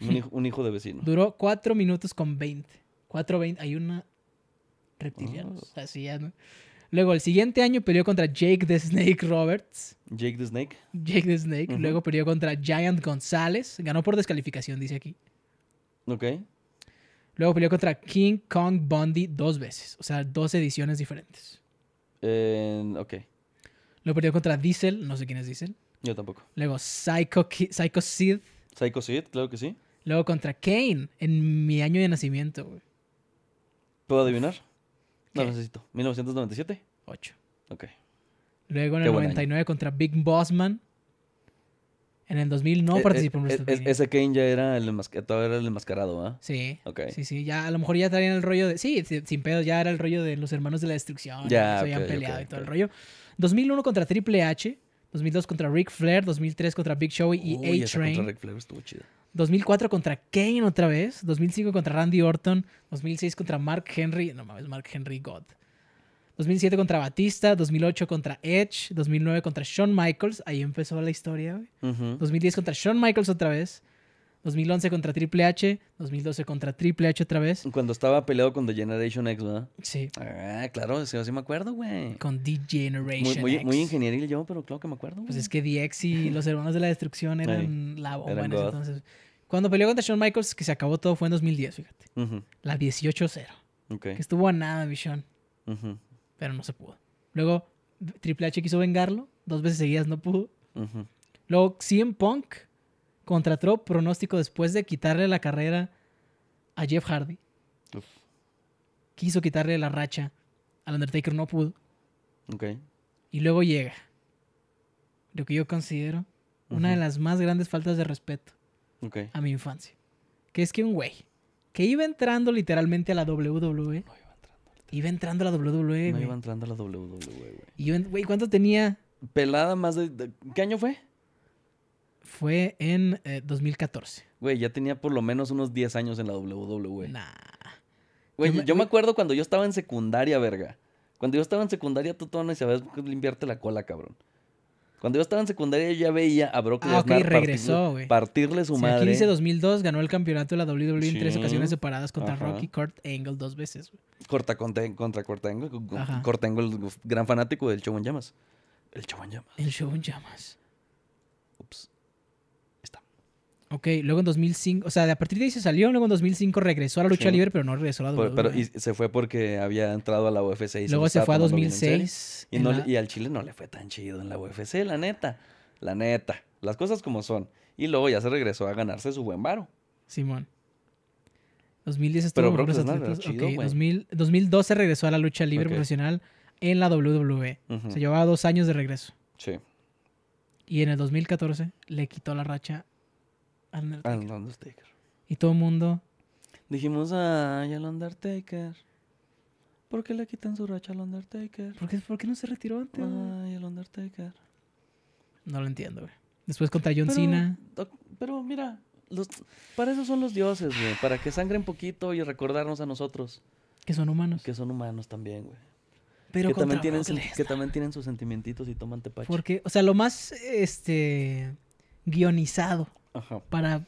Un hijo, de vecino. Duró 4 minutos con 20. 4.20. Hay una reptilianos. Oh. Así ya, Luego, el siguiente año peleó contra Jake the Snake Roberts. Jake the Snake. Jake the Snake. Luego peleó contra Giant González. Ganó por descalificación, dice aquí. Ok. Luego peleó contra King Kong Bundy dos veces. O sea, dos ediciones diferentes. Eh, ok. Lo perdió contra Diesel, no sé quién es Diesel. Yo tampoco. Luego Psycho, Psycho Sid. Psycho Sid, claro que sí. Luego contra Kane en mi año de nacimiento, ¿Puedo adivinar? No necesito. ¿1997? 8. Ok. Luego en el 99 contra Big Bossman. En el 2000 no eh, eh, participó en eh, WrestleMania. ese Kane ya era el, enmascarado, era el enmascarado, ¿ah? Sí. Sí, sí. Ya, a lo mejor ya en el rollo de. Sí, sin pedos, ya era el rollo de los hermanos de la destrucción. Ya. se habían peleado y todo el rollo. 2001 contra Triple H. 2002 contra Rick Flair. 2003 contra Big Show y A-Train. 2004 contra Kane otra vez. 2005 contra Randy Orton. 2006 contra Mark Henry. No mames, Mark Henry God. 2007 contra Batista, 2008 contra Edge, 2009 contra Shawn Michaels, ahí empezó la historia, güey. 2010 contra Shawn Michaels otra vez. 2011 contra Triple H, 2012 contra Triple H otra vez. Cuando estaba peleado con The Generation X, ¿verdad? Sí. Ah, claro, sí, me acuerdo, güey. Con The Generation X. Muy ingenieril yo, pero claro que me acuerdo. Pues es que DX y [LAUGHS] los hermanos de la destrucción eran la bomba entonces. Cuando peleó contra Shawn Michaels, que se acabó todo, fue en 2010, fíjate. La 18-0. Que estuvo a nada, Vision. Uh pero no se pudo. Luego Triple H quiso vengarlo, dos veces seguidas no pudo. Luego CM Punk contrató pronóstico después de quitarle la carrera a Jeff Hardy. Quiso quitarle la racha al Undertaker, no pudo. Y luego llega lo que yo considero una de las más grandes faltas de respeto a mi infancia. Que es que un güey que iba entrando literalmente a la WWE, Iba entrando a la WWE, No iba entrando a la WWE, güey. Y ¿cuánto tenía? Pelada más de, ¿Qué año fue? Fue en 2014. Eh, güey, ya tenía por lo menos unos 10 años en la WWE. Nah. Güey, yo me- acuerdo cuando yo estaba en secundaria, verga. Cuando yo estaba en secundaria, tú Y no sabías limpiarte la cola, cabrón. Cuando yo estaba en secundaria yo ya veía a Brock ah, Lesnar partirle, su sí, madre. Aquí dice 2002, ganó el campeonato de la WWE en tres ocasiones separadas contra Rocky Kurt Angle dos veces. Corta contra, contra Kurt Angle. Kurt Angle, gran fanático del show en llamas. El show en llamas. El show en llamas. Ok, luego en 2005, o sea, de a partir de ahí se salió, luego en 2005 regresó a la lucha libre, pero no regresó a la WWE. Pero, y se fue porque había entrado a la UFC. Y luego se, fue a 2006. Y, y al Chile no le fue tan chido en la UFC, la neta. La neta. Las cosas como son. Y luego ya se regresó a ganarse su buen varo. Simón. 2010 estuvo pero en chido, 2012 regresó a la lucha libre profesional en la WWE. Se llevaba dos años de regreso. Sí. Y en el 2014 le quitó la racha al Undertaker. Y todo el mundo. Dijimos, ay, al Undertaker. ¿Por qué le quitan su racha al Undertaker? ¿Por qué, no se retiró antes? Ay, el Undertaker. No lo entiendo, güey. Después contra John pero, Cena. Pero mira, para eso son los dioses, güey. Para que sangren poquito y recordarnos a nosotros. Que son humanos. Que son humanos también, güey. Pero que también, tienen, que también tienen sus sentimientos y toman tepache. Porque, o sea, lo más este guionizado para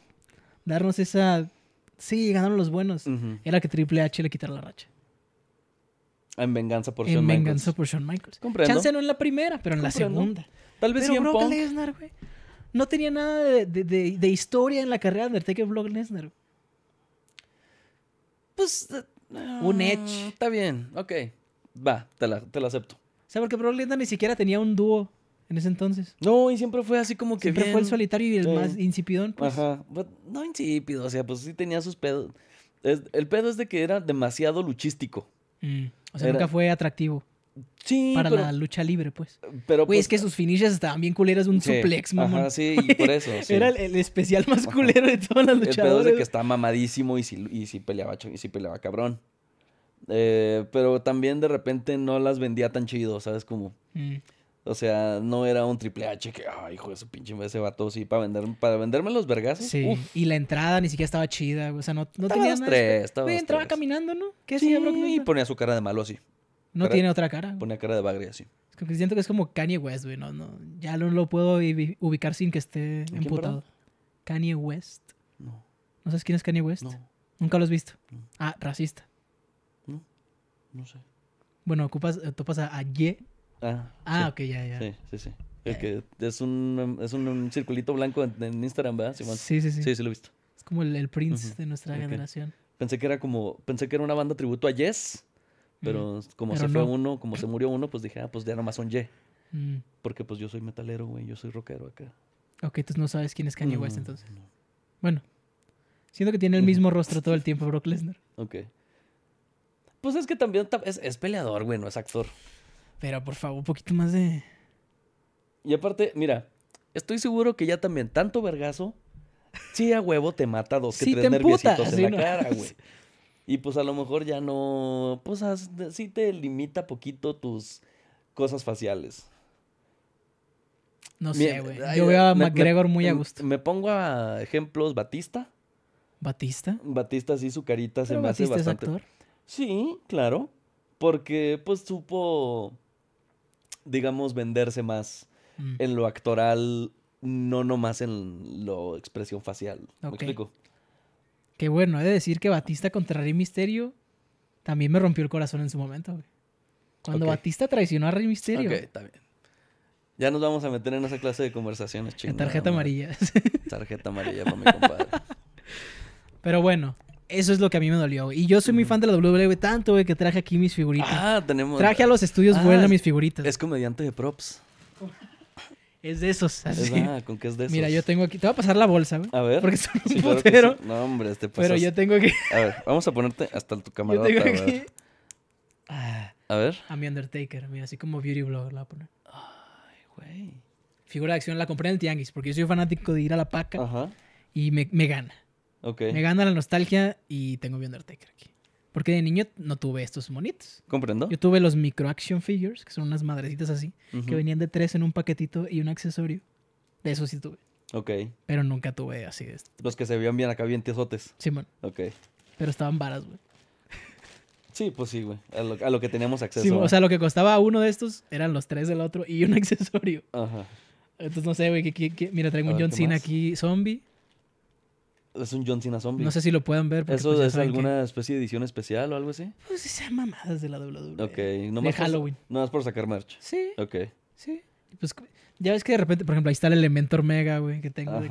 darnos esa. Sí, ganaron los buenos. Era que Triple H le quitara la racha. En venganza por Shawn Michaels. En venganza por Shawn Michaels. Chance no en la primera, pero en la segunda. Tal vez pero Brock Lesnar, güey. No tenía nada de, de, de, historia en la carrera de Undertaker Brock Lesnar. Pues. Eh, ah, un Edge. Está bien, ok. Va, te la, te la acepto. O sea, porque Brock Lesnar ni siquiera tenía un dúo en ese entonces. No, y siempre fue así como que. Siempre fue el solitario y el más insipidón. Pues. Ajá. no insípido, o sea, pues sí tenía sus pedos. el pedo es de que era demasiado luchístico. Mm, o sea, nunca fue atractivo. Sí, para la lucha libre, pues. Pero es pues que sus finishes estaban bien culeros, un suplex, mamón. sí, y [LAUGHS] por eso. Era el, especial más culero de todas las luchadoras. El pedo es de que estaba mamadísimo y si, y si peleaba y si peleaba cabrón. Eh, pero también de repente no las vendía tan chido, ¿sabes? Como. Mm. O sea, no era un triple H que, ay, hijo de su pinche ese vato, sí, para vender, para venderme los vergas. Sí. Y la entrada ni siquiera estaba chida, O sea, no, no estaba tenía. tres, estaba entraba caminando, ¿no? ¿Qué sí, Y ponía su cara de malo así. No tiene otra cara. Ponía cara de bagre así. Es que siento que es como Kanye West, güey. No, no, ya no lo puedo ubicar sin que esté emputado. Kanye West. No. ¿No sabes quién es Kanye West? No. ¿Nunca lo has visto? Ah, racista. No, no sé. Bueno, ocupas, eh, topas a, a Ah, ah ok, ya, ya. Sí, sí, sí. Eh. es un, es un, circulito blanco en, Instagram, ¿verdad? Sí, sí, sí. Sí, sí, lo he visto. Es como el, Prince de nuestra generación. Pensé que era como, pensé que era una banda tributo a Yes, pero mm, como se fue uno, como se murió uno, pues dije, ah, pues ya más son Y. Mm. Porque pues yo soy metalero, güey, yo soy rockero acá. Ok, entonces no sabes quién es Kanye West, mm, entonces. Bueno, siento que tiene el mismo rostro todo el tiempo Brock Lesnar. Ok. Pues es que también es, es peleador, güey, no es actor. Pero por favor, un poquito más de. Y aparte, mira, estoy seguro que ya también tanto vergazo. Sí, a huevo te mata dos que sí, tres nerviositos en la cara, [LAUGHS] güey. Y pues a lo mejor ya no. Pues sí te limita poquito tus cosas faciales. No sé, güey. Yo veo a McGregor muy a em, gusto. Me pongo a ejemplos Batista. ¿Batista? Batista, sí, su carita se me hace bastante. Es actor? Sí, claro. Porque pues supo digamos, venderse más mm. en lo actoral, no nomás en lo expresión facial. ¿Me explico? Qué bueno, he de decir que Batista contra Rey Misterio también me rompió el corazón en su momento, Cuando Batista traicionó a Rey Misterio. Ok, está Ya nos vamos a meter en esa clase de conversaciones, chicos En tarjeta amarilla. Tarjeta amarilla para mi compadre. [LAUGHS] Pero bueno, eso es lo que a mí me dolió. Y yo soy muy fan de la WWE, tanto, güey, que traje aquí mis figuritas. Ah, tenemos. Traje a los estudios ah, mis figuritas. Es comediante de props. Es de esos. Así. Ah, ¿con qué es de esos? Mira, yo tengo aquí. Te voy a pasar la bolsa, güey. A ver. Porque son un sí, No, hombre, este pasas. Pero yo tengo aquí. A ver, vamos a ponerte hasta tu camarada. [LAUGHS] Yo tengo aquí. Ah. a ver. A mi Undertaker, mira, así como Beauty Blogger la voy a poner. Ay, güey. Figura de acción la compré en el Tianguis, porque yo soy fanático de ir a la paca. Ajá. Y me gana. Me gana la nostalgia y tengo mi Undertaker aquí. Porque de niño no tuve estos monitos. Comprendo. Yo tuve los micro action figures, que son unas madrecitas así, que venían de tres en un paquetito y un accesorio. De eso sí tuve. Ok. Pero nunca tuve así de esto. Los que se veían bien acá, bien tiesotes. Sí, man. Ok. Pero estaban varas, güey. Sí, pues sí, güey. A lo, que teníamos acceso. o sea, lo que costaba uno de estos eran los tres del otro y un [LAUGHS] accesorio. Ajá. Entonces no sé, güey. mira, traigo un John Cena aquí, zombie. Es un John Cena zombie. No sé si lo pueden ver. ¿Eso pues, es alguna especie de edición especial o algo así? Pues sean mamadas de la WWE. Ok. no de Halloween. Por, por sacar merch. Sí. Ok. Sí. Pues ya ves que de repente, por ejemplo, ahí está el Elementor Mega, güey, que tengo.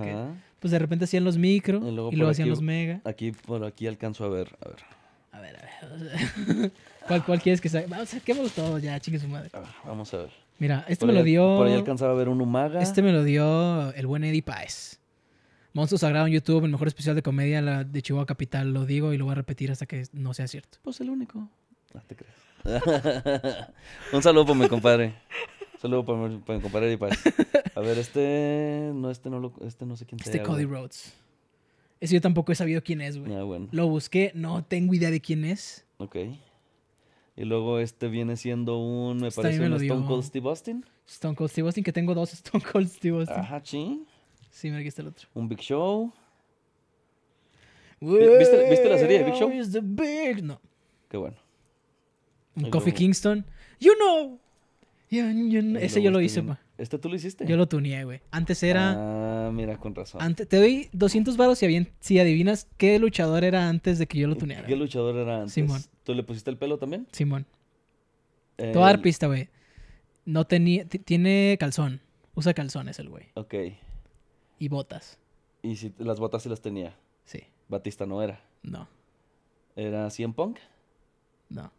pues de repente hacían los micro y luego, hacían los mega. Aquí, por aquí alcanzo a ver. A ver. A ver, a ver. [LAUGHS] ¿Cuál, quieres que sea? Vamos, saquemos todo ya, chingue su madre. vamos a ver. Mira, este me lo dio. Por ahí alcanzaba a ver un Umaga. Este me lo dio el buen Eddie Páez. Monstruos Sagrado en YouTube, el mejor especial de comedia de Chihuahua Capital. Lo digo y lo voy a repetir hasta que no sea cierto. Pues el único. No ah, te crees? [LAUGHS] Un saludo para mi compadre. Un saludo para mi, compadre y para... Pues, a ver, este. No, este no lo, Este no sé quién Este Cody Rhodes. Ese yo tampoco he sabido quién es, güey. Ah, lo busqué, no tengo idea de quién es. Ok. Y luego este viene siendo un, me este parece, un Stone Cold Steve Austin. Stone Cold Steve Austin, que tengo dos Stone Cold Steve Austin. Ajá, sí. Sí, mira, aquí está el otro. Un Big Show. Eh, ¿Viste, la serie de Big Show? No. Qué bueno. Un Coffee Kingston. You know. Ese yo lo hice, pa. ¿Este tú lo hiciste? Yo lo tuneé, güey. Antes era. Ah, mira, con razón. Antes, te doy 200 baros si, adivinas qué luchador era antes de que yo lo tuneara. ¿Qué luchador era antes? Simón. ¿Tú le pusiste el pelo también? Simón. Toda arpista, pista, güey. No tenía. Tiene calzón. Usa calzones el güey. Ok. Y botas. Y si las botas sí las tenía. Sí. Batista no era. No. ¿Era 100 Punk? No.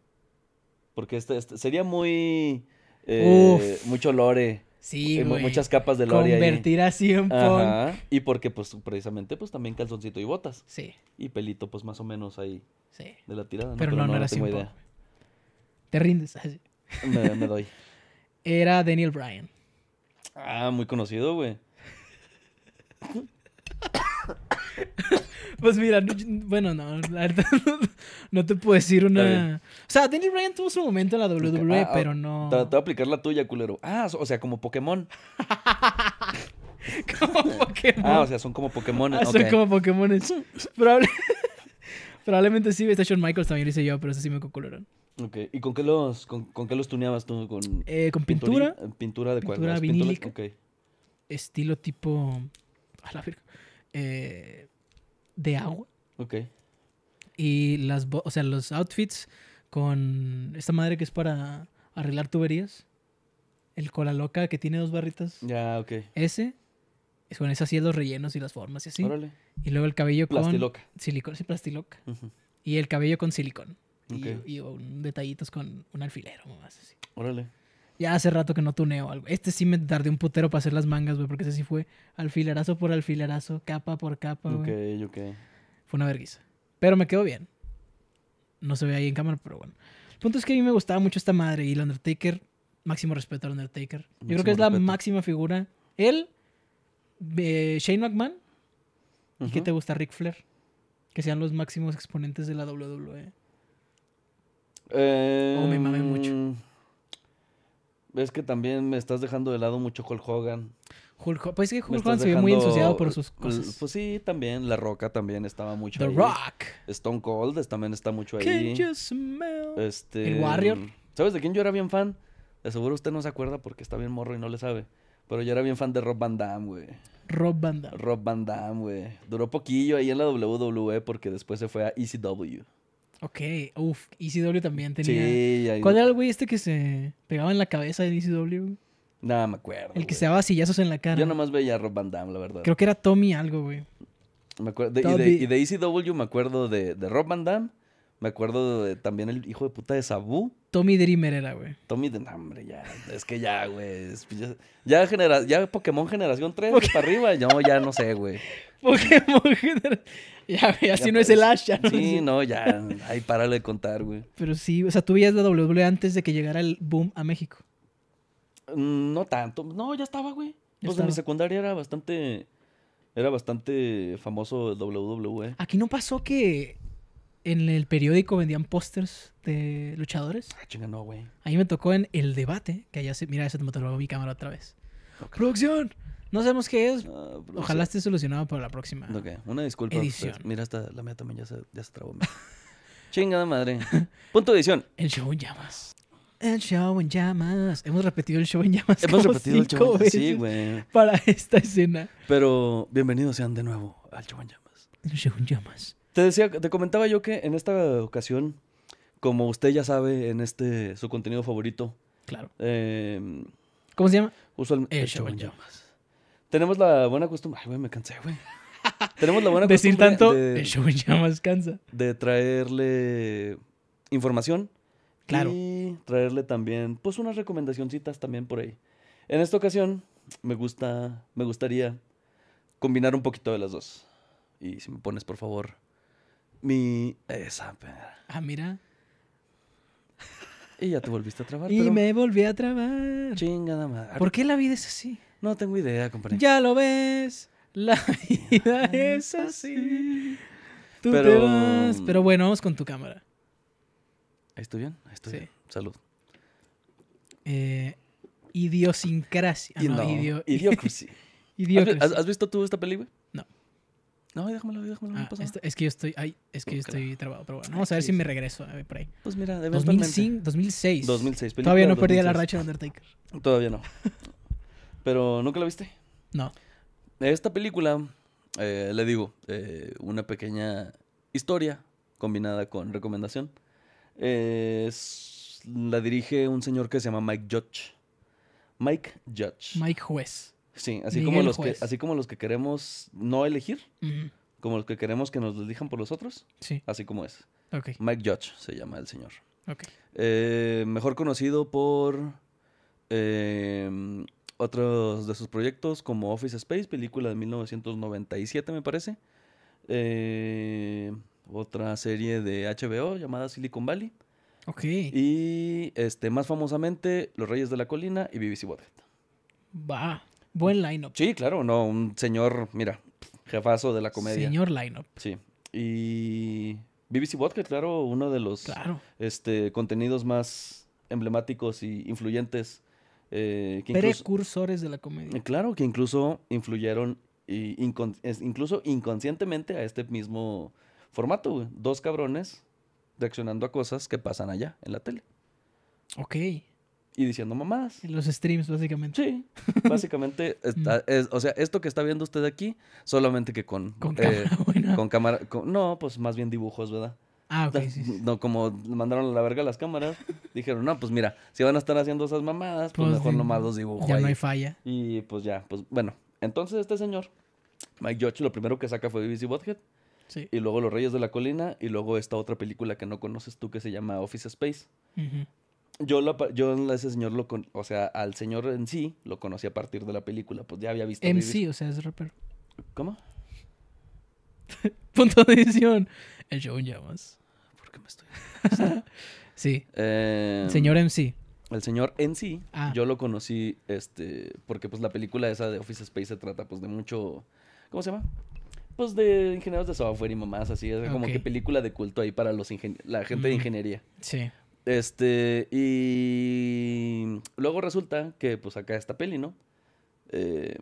Porque este, este sería muy. Eh, mucho lore. Sí, eh, Muchas capas de lore Convertir a Punk. Y porque, pues, precisamente, pues también calzoncito y botas. Sí. Y pelito, pues, más o menos ahí. Sí. De la tirada. Pero no, no, pero no era Te rindes. [LAUGHS] me doy. Era Daniel Bryan. Ah, muy conocido, güey. Pues mira, bueno, [LAUGHS] no, no, te puedo decir una. O sea, Danny Ryan tuvo su momento en la WWE, ah, pero ah, no. Te, de voy a aplicar la tuya, culero. Ah, o sea, como Pokémon. [LAUGHS] como Pokémon. Ah, o sea, son como Pokémon. Ah, son como Pokémon. [LAUGHS] Probablemente sí, está Shawn Michaels también lo hice yo, pero ese sí me cocularon. Ok, ¿y con qué los, con, qué los tuneabas tú? ¿Con, eh, con pintura? Pintura de cuadros. Pintura vinílica. okay. Estilo tipo eh, de agua. Ok. Y las, o sea, los outfits con esta madre que es para arreglar tuberías. El cola loca que tiene dos barritas. Ya, ok. Ese. Con esas así los rellenos y las formas y así. Órale. Y luego el cabello con... Silicón. Sí, plastiloca. Y el cabello con silicón. Y, un detallitos con un alfilero, más así. Órale. Ya hace rato que no tuneo algo. Este sí me tardé un putero para hacer las mangas, güey, porque ese sí fue alfilerazo por alfilerazo, capa por capa, güey. Ok, ok. Fue una vergüenza. Pero me quedó bien. No se ve ahí en cámara, pero bueno. El punto es que a mí me gustaba mucho esta madre y el Undertaker, máximo respeto al Undertaker. Yo creo que es la máxima figura. Él, eh, Shane McMahon, ¿y qué te gusta? Ric Flair. Que sean los máximos exponentes de la WWE. Eh... Em, oh, me mame mucho. Ves que también me estás dejando de lado mucho Hulk Hogan. Hulk, pues que Hulk Hogan se ve muy ensuciado por sus cosas. Pues, sí, también. La Roca también estaba mucho ahí. The Rock. Stone Cold también está mucho ahí. Este, el Warrior. ¿Sabes de quién yo era bien fan? De seguro usted no se acuerda porque está bien morro y no le sabe. Pero yo era bien fan de Rob Van Damme, güey. Rob Van Damme. Rob Van Damme, güey. Duró poquillo ahí en la WWE porque después se fue a ECW. Ok, uff, ECW también tenía. Sí, ¿Cuál era el güey este que se pegaba en la cabeza de ECW? No, me acuerdo. El que se daba sillazos en la cara. Yo nomás veía a Rob Van Damme, la verdad. Creo que era Tommy algo, güey. y, de, ECW e me acuerdo de, Rob Van Damme. Me acuerdo de, también el hijo de puta de Sabu. Tommy Dreamer era, güey. Tommy de nombre, ya. Es que ya, güey. Pues, ya, ya Pokémon Generación 3 para arriba. Yo ya no sé, güey. [LAUGHS] Pokémon Generación. [LAUGHS] Ya, güey, así no es el pues. Ash, ya no Sí, no, ya, ahí párale de contar, güey. Pero sí, o sea, tú veías la WWE antes de que llegara el boom a México. Mm, no tanto, no, ya estaba, güey. pues en mi secundaria era bastante, era bastante famoso el WWE. Aquí no pasó que en el periódico vendían pósters de luchadores. Ah, chinga, no, güey. Ahí me tocó en El Debate, que allá se. Mira, se te motoró mi cámara otra vez. ¡Producción! No sabemos qué es. Ah, Ojalá esté solucionado para la próxima. Ok, Una disculpa. Pues, edición. Mira, hasta la mía también ya se, ya se trabó. [LAUGHS] Chingada madre. Punto de edición. El show en llamas. El show en llamas. Hemos repetido el show en llamas. Hemos repetido el show en llamas. Sí, güey. Para esta escena. Pero bienvenidos sean de nuevo al show en llamas. El show en llamas. Te decía, te comentaba yo que en esta ocasión, como usted ya sabe, en este su contenido favorito. Claro. Em, ¿Cómo se llama? Usualmente. El, show, en llamas. Tenemos la buena costumbre. Ay, güey, me cansé, güey. [LAUGHS] Tenemos la buena tanto, de, ya más cansa. De traerle información. Claro. Y traerle también, pues, unas recomendacioncitas también por ahí. En esta ocasión, me gusta, me gustaría combinar un poquito de las dos. Y si me pones, por favor, mi. Esa. Ah, mira. Y ya te volviste a trabar. Y me volví a trabar. Chingada madre. ¿Por qué la vida es así? No tengo idea, compañero. Ya lo ves, la vida [LAUGHS] es así. Tú pero... te vas. Pero bueno, vamos con tu cámara. ¿Estoy bien? Estoy bien. Salud. idiosincrasia. ¿Has, visto tú esta peli, güey? No. No, déjamelo, déjamelo. Ah, es que yo estoy, es que yo estoy trabado, pero bueno, vamos a ver si me regreso a eh, por ahí. Pues mira, 2005, 2006. 2006, Todavía no 2006. perdí la racha de Undertaker. Todavía no. Pero ¿nunca la viste? No. Esta película, eh, le digo, eh, una pequeña historia combinada con recomendación. la dirige un señor que se llama Mike Judge. Mike Judge. Mike Juez. Sí, así como, los que, así como los que queremos no elegir, como los que queremos que nos elijan por los otros. Sí. Así como es. Mike Judge se llama el señor. Okay. Eh, mejor conocido por otros de sus proyectos como Office Space, película de 1997 me parece. Eh, otra serie de HBO llamada Silicon Valley. Ok. Y este, más famosamente, Los Reyes de la Colina y BBC Va, buen line Sí, claro, no, un señor, mira, jefazo de la comedia. Señor line-up. Sí. Y BBC Vodka, claro, uno de los Este, contenidos más emblemáticos y influyentes eh, Precursores de la comedia. Claro, que incluso influyeron incluso inconscientemente a este mismo formato, Dos cabrones reaccionando a cosas que pasan allá en la tele. Ok. Y diciendo mamás. En los streams, básicamente. Sí. [LAUGHS] Básicamente, mm. o sea, esto que está viendo usted aquí, solamente que con... Con eh, cámara [LAUGHS] no, pues más bien dibujos, ¿verdad? Ah, ok. Sí. No, como mandaron a la verga las cámaras, dijeron, no, pues mira, si van a estar haciendo esas mamadas, pues, pues mejor nomás los dibujos Ya no hay falla. Y pues ya, pues bueno. Entonces este señor, Mike Judge, lo primero que saca fue BBC Bothead. Sí. Y luego Los Reyes de la Colina. Y luego esta otra película que no conoces tú que se llama Office Space. Yo, la, yo ese señor lo o sea, al señor en sí lo conocí a partir de la película, pues ya había visto. MC, o sea, es rapero. ¿Cómo? [LAUGHS] Punto de edición. El show en llamas. ¿Por qué me estoy.? [LAUGHS] sí. Em, señor MC. El señor MC, ah. yo lo conocí este, porque pues la película esa de Office Space se trata pues de mucho. ¿Cómo se llama? Pues de ingenieros de software y mamás, así. Es como que película de culto ahí para los la gente de mm. ingeniería. Sí. Este, y luego resulta que pues acá está peli, ¿no? Eh,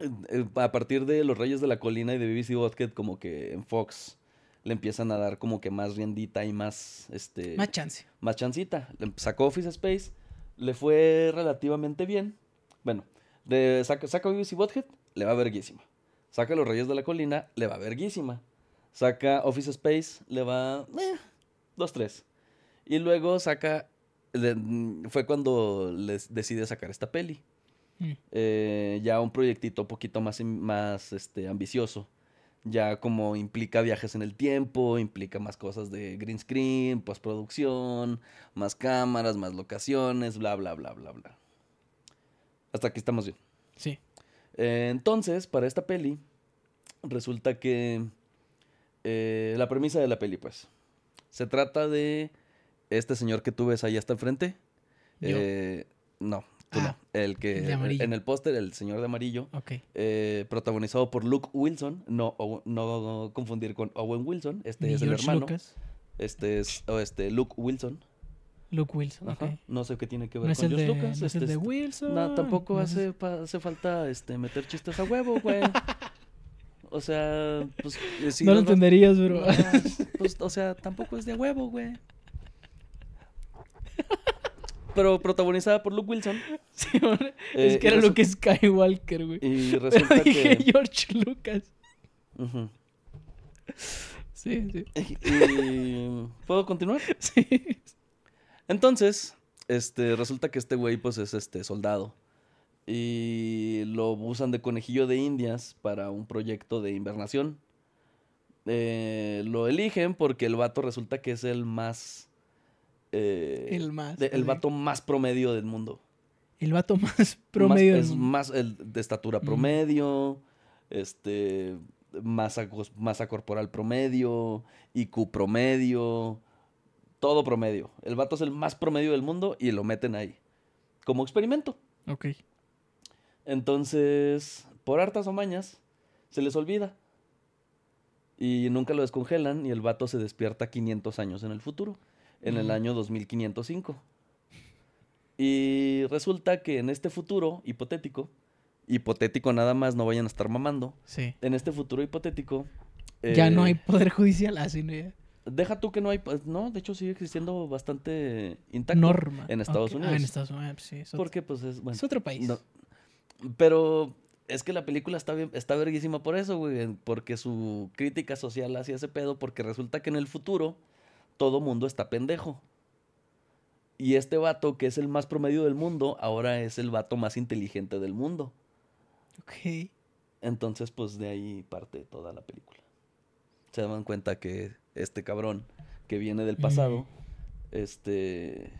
eh, a partir de Los Reyes de la Colina y de BBC Vodka, como que en Fox le empiezan a dar como que más riendita y más, este... Más chance. Más chancita. sacó Office Space, le fue relativamente bien. Bueno, de, saca, saca le va verguísima. Saca Los Reyes de la Colina, le va verguísima. Saca Office Space, le va... Eh, dos, tres. Y luego saca... fue cuando les decide sacar esta peli. Mm. Eh, ya un proyectito un poquito más, más este, ambicioso ya como implica viajes en el tiempo, implica más cosas de green screen, postproducción, más cámaras, más locaciones, bla, bla, bla, bla, bla. Hasta aquí estamos bien. Sí. Eh, entonces, para esta peli, resulta que eh, la premisa de la peli, pues, se trata de este señor que tú ves ahí hasta enfrente. ¿Yo? Eh, no, Ah, el que en el póster, El Señor de Amarillo. Eh, protagonizado por Luke Wilson. No, no, confundir con Owen Wilson. Este es el hermano. Este es este, Luke Wilson. Luke Wilson. No sé qué tiene que ver con George Lucas. es el este de Wilson. tampoco hace, hace falta este, meter chistes a huevo, güey. o sea, pues. Eh, no lo entenderías, bro. Pues, o sea, tampoco es de huevo, güey pero protagonizada por Luke Wilson. [LAUGHS] Sí, es eh, que era Luke Skywalker, güey. Y [LAUGHS] resulta dije que... George Lucas. Sí, sí. ¿Puedo continuar? [LAUGHS] Sí. Entonces, este, resulta que este güey, pues, es este soldado. Y lo usan de conejillo de indias para un proyecto de invernación. Eh, lo eligen porque el vato resulta que es el más eh, el más. el vato más promedio del mundo. El vato más promedio. es más de estatura mm. promedio, este, masa, masa corporal promedio, IQ promedio, todo promedio. El vato es el más promedio del mundo y lo meten ahí. Como experimento. Ok. Entonces, por hartas o mañas, se les olvida. Y nunca lo descongelan y el vato se despierta 500 años en el futuro en el año 2505. Y resulta que en este futuro hipotético, hipotético nada más, no vayan a estar mamando. Sí. En este futuro hipotético. ya no eh, hay poder judicial así, ¿no? Deja tú que no hay. Pues, no, de hecho sigue existiendo bastante intacto. Norma. En Estados ah, Unidos. en Estados Unidos, pues sí. Porque, pues es. Bueno, es otro país. pero es que la película está bien, está verguísima por eso, güey. Porque su crítica social hacia ese pedo, porque resulta que en el futuro todo mundo está pendejo. Y este vato, que es el más promedio del mundo, ahora es el vato más inteligente del mundo. Ok. Entonces, pues de ahí parte toda la película. Se dan cuenta que este cabrón que viene del pasado, este,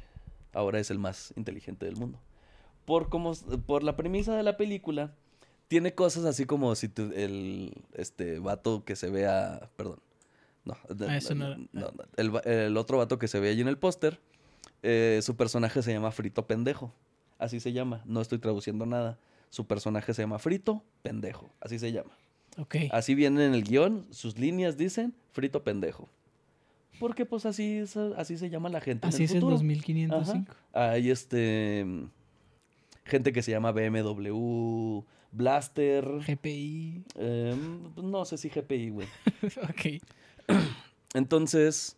ahora es el más inteligente del mundo. Por, como, por la premisa de la película, tiene cosas así como si el este vato que se vea, perdón, no, el, otro vato que se ve allí en el póster, eh, su personaje se llama Frito Pendejo. Así se llama. No estoy traduciendo nada. Su personaje se llama Frito Pendejo. Así se llama. Así viene en el guión. Sus líneas dicen Frito Pendejo. Porque pues así, así se llama la gente. Así en el es futuro. 2505. Hay este gente que se llama BMW, Blaster. GPI. Em, pues, no sé si GPI, güey. [LAUGHS] ok. [CLEARS THROAT] Entonces,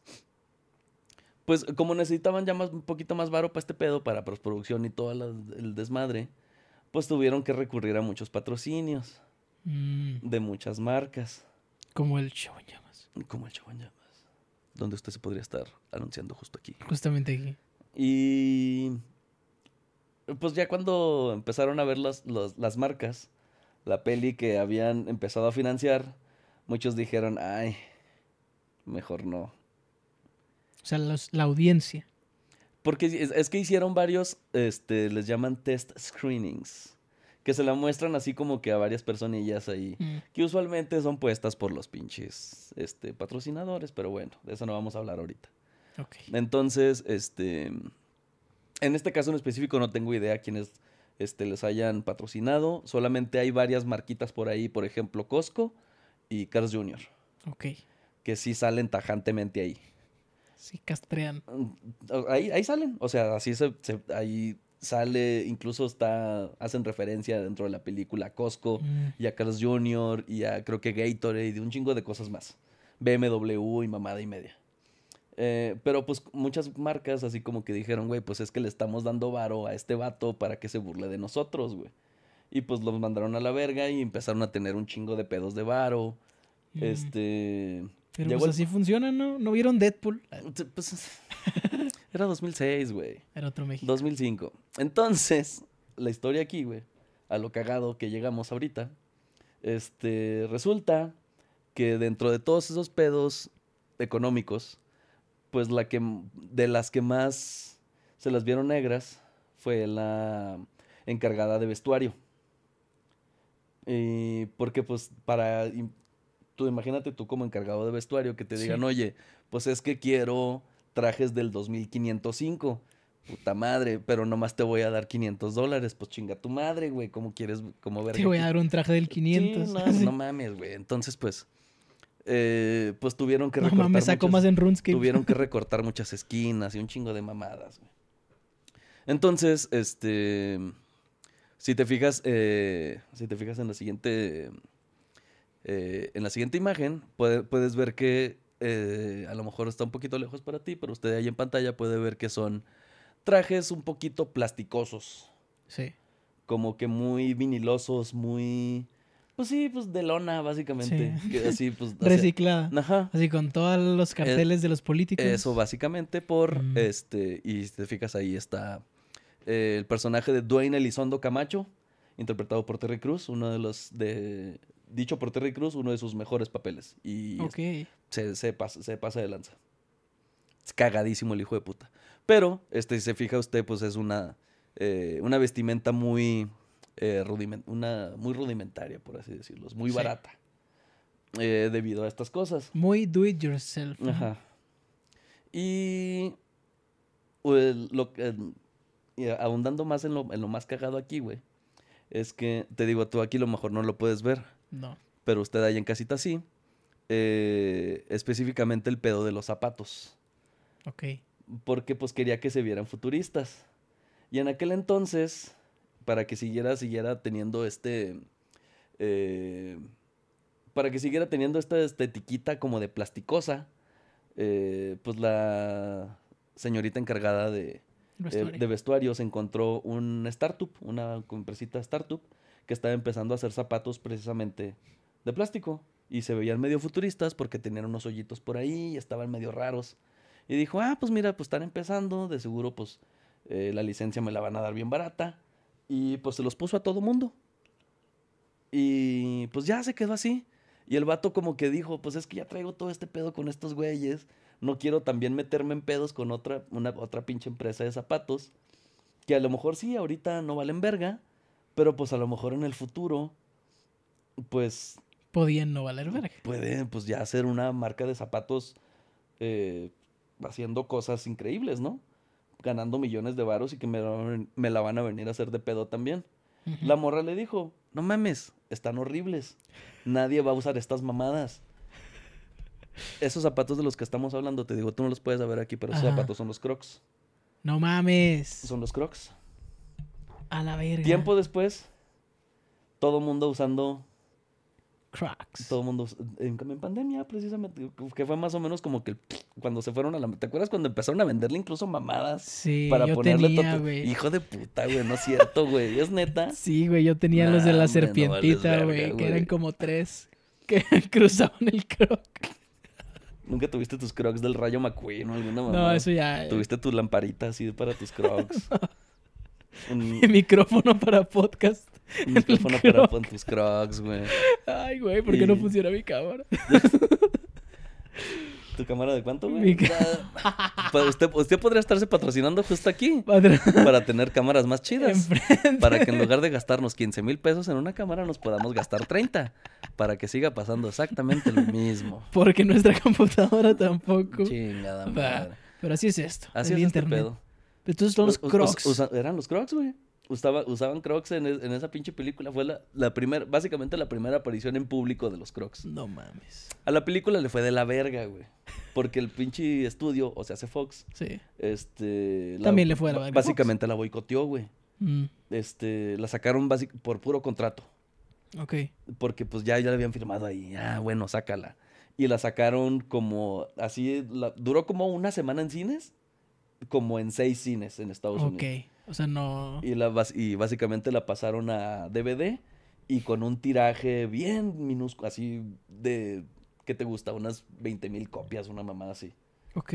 pues como necesitaban ya más, un poquito más varo para este pedo, para postproducción y todo el desmadre, pues tuvieron que recurrir a muchos patrocinios mm. de muchas marcas. Como el Show Llamas. Como el Show Donde usted se podría estar anunciando justo aquí. Justamente aquí. Y pues ya cuando empezaron a ver las marcas, la peli que habían empezado a financiar, muchos dijeron, ay, mejor no. O sea, la audiencia. Porque es, que hicieron varios, este, les llaman test screenings, que se la muestran así como que a varias personillas ahí, mm. que usualmente son puestas por los pinches este, patrocinadores, pero bueno, de eso no vamos a hablar ahorita. Ok. Entonces, este, en este caso en específico no tengo idea quiénes este, les hayan patrocinado, solamente hay varias marquitas por ahí, por ejemplo Costco y Cars Jr. Ok que sí salen tajantemente ahí. Sí, castrean. Mm, ahí, salen, o sea, así se, ahí sale, incluso está, hacen referencia dentro de la película a Costco mm. y a Carlos Jr. y a creo que Gatorade y un chingo de cosas más. BMW y mamada y media. Eh, pero pues muchas marcas así como que dijeron, güey, pues es que le estamos dando varo a este vato para que se burle de nosotros, güey. Y pues los mandaron a la verga y empezaron a tener un chingo de pedos de varo. Mm. Este pero pues así funciona, ¿no? ¿No vieron Deadpool? Ah, pues, [LAUGHS] era 2006, güey. Era otro México. 2005. Entonces, la historia aquí, güey, a lo cagado que llegamos ahorita, este, resulta que dentro de todos esos pedos económicos, pues la que, de las que más se las vieron negras fue la encargada de vestuario. Y porque pues para tú imagínate tú como encargado de vestuario que te digan, oye, pues es que quiero trajes del 2505. Puta madre, pero nomás te voy a dar 500 dólares. Pues chinga tu madre, güey. ¿Cómo quieres? ¿Cómo ver? Te voy a dar un traje del 500. no, mames, güey. Entonces, pues, eh, pues tuvieron que recortar. muchas, más en Tuvieron que [LAUGHS] recortar muchas esquinas y un chingo de mamadas, güey. Entonces, este. Si te fijas, eh, si te fijas en la siguiente eh, en la siguiente imagen puedes ver que eh, a lo mejor está un poquito lejos para ti, pero usted ahí en pantalla puede ver que son trajes un poquito plasticosos. Sí. Como que muy vinilosos, muy... Pues sí, pues de lona, básicamente. Que así, pues, [LAUGHS] Reciclada. Ajá. Así con todos los carteles eh, de los políticos. Eso, básicamente, por mm. este. Y si te fijas, ahí está el personaje de Dwayne Elizondo Camacho, interpretado por Terry Cruz, uno de los de dicho por Terry Cruz, uno de sus mejores papeles. Y se, pasa, de lanza. Es cagadísimo el hijo de puta. Pero, este, si se fija usted, pues es una, eh, una vestimenta muy, eh, muy rudimentaria, por así decirlo. muy barata. Eh, debido a estas cosas. Muy do it yourself. Ajá. Y pues, y ahondando más en lo, más cagado aquí, güey, es que te digo, tú aquí a lo mejor no lo puedes ver, no. Pero usted ahí en casita sí. Eh, específicamente el pedo de los zapatos. Ok. Porque pues quería que se vieran futuristas. Y en aquel entonces, para que siguiera, siguiera teniendo este... Eh, para que siguiera teniendo esta estetiquita como de plasticosa, eh, pues la señorita encargada de, Vestuario. de vestuarios encontró un startup, una compresita startup, que estaba empezando a hacer zapatos precisamente de plástico. Y se veían medio futuristas porque tenían unos hoyitos por ahí y estaban medio raros. Y dijo, ah, pues mira, pues están empezando, de seguro pues eh, la licencia me la van a dar bien barata. Y pues se los puso a todo mundo. Y pues ya se quedó así. Y el vato como que dijo, pues es que ya traigo todo este pedo con estos güeyes. No quiero también meterme en pedos con otra, una, otra pinche empresa de zapatos. Que a lo mejor sí, ahorita no valen verga. Pero pues a lo mejor en el futuro, pues... Podían no valer verga. Pueden pues ya hacer una marca de zapatos eh, haciendo cosas increíbles, ¿no? Ganando millones de varos y que me, la van a venir a hacer de pedo también. La morra le dijo, no mames, están horribles. Nadie va a usar estas mamadas. Esos zapatos de los que estamos hablando, te digo, tú no los puedes saber aquí, pero esos zapatos son los crocs. No mames. Son los crocs. A la verga. Tiempo después, todo mundo usando Crocs. Todo el mundo, en, pandemia precisamente, que fue más o menos como que [LAUGHS] cuando se fueron a la... ¿Te acuerdas cuando empezaron a venderle incluso mamadas? Sí, para yo ponerle tenía, Hijo de puta, güey, no es cierto, güey, es neta. [LAUGHS] Sí, güey, yo tenía los de la serpientita, güey, que eran como tres que [LAUGHS] cruzaban el croc. ¿Nunca tuviste tus crocs del Rayo McQueen o alguna mamada? No, eso ya... Eh. ¿Tuviste tus lamparitas así para tus crocs? Un... [LAUGHS] micrófono para podcast. [LAUGHS] micrófono para pon tus crocs, güey. Ay, güey, ¿por qué no funciona mi cámara? [LAUGHS] ¿Tu cámara de cuánto, güey? Pues, usted, podría estarse patrocinando justo aquí. Para tener cámaras más chidas. Para que en lugar de gastarnos 15 mil pesos en una cámara, nos podamos gastar 30. Para que siga pasando exactamente lo mismo. Porque nuestra computadora tampoco. Chingada madre. Pero así es esto. Así es el este entonces son los crocs. eran los crocs, güey. usaban crocs en, esa pinche película. Fue la, primera, básicamente la primera aparición en público de los crocs. No mames. A la película le fue de la verga, güey. Porque el pinche estudio, o sea, hace Fox. Sí. Este. También le fue de la verga. Básicamente la boicoteó, güey. Mm. Este, la sacaron por puro contrato. Ok. Porque pues ya, ya la habían firmado ahí. Ah, bueno, sácala. Y la sacaron como así, duró como una semana en cines como en seis cines en Estados Unidos. Ok, o sea, no... Y, la, básicamente la pasaron a DVD y con un tiraje bien minúsculo, así de, ¿qué te gusta? Unas 20.000 mil copias, una mamada así. Ok,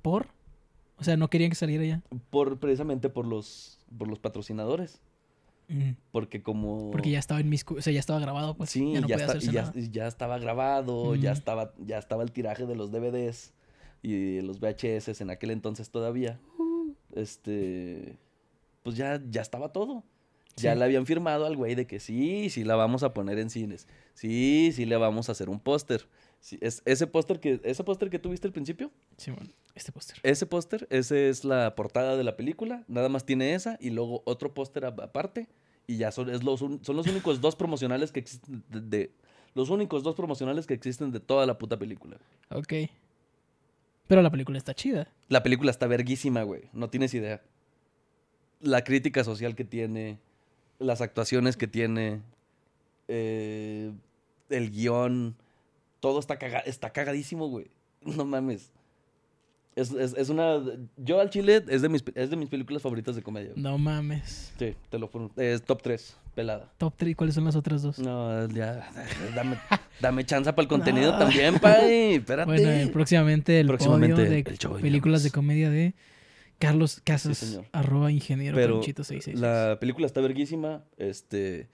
¿por? O sea, no querían que saliera ya. Por, precisamente por los, por los patrocinadores. Porque como... Porque ya estaba en mis... O sea, ya estaba grabado, pues. ya, estaba grabado, ya, estaba, ya estaba el tiraje de los DVDs y los VHS en aquel entonces todavía, este, pues ya, ya estaba todo. Ya le habían firmado al güey de que sí, sí la vamos a poner en cines. Sí, sí le vamos a hacer un póster. ese póster que, ese póster que tuviste al principio. sí bueno este póster. Ese póster, esa es la portada de la película. Nada más tiene esa y luego otro póster aparte. Y ya son, es los, son los únicos dos promocionales que existen de, los únicos dos promocionales que existen de toda la puta película. Ok. Pero la película está chida. La película está verguísima, güey. No tienes idea. La crítica social que tiene, las actuaciones que tiene, eh, el guión, todo está, está cagadísimo, güey. No mames. Es, una. Yo al chile es de, mis, películas favoritas de comedia. No mames. Sí, te lo Es top 3, pelada. Top 3, ¿cuáles son las otras dos? No, ya. Dame, dame para el contenido también, pay. Espérate. Bueno, eh, próximamente el próximamente de películas de comedia de Carlos Casas, arroba ingeniero Pero La película está verguísima. Este.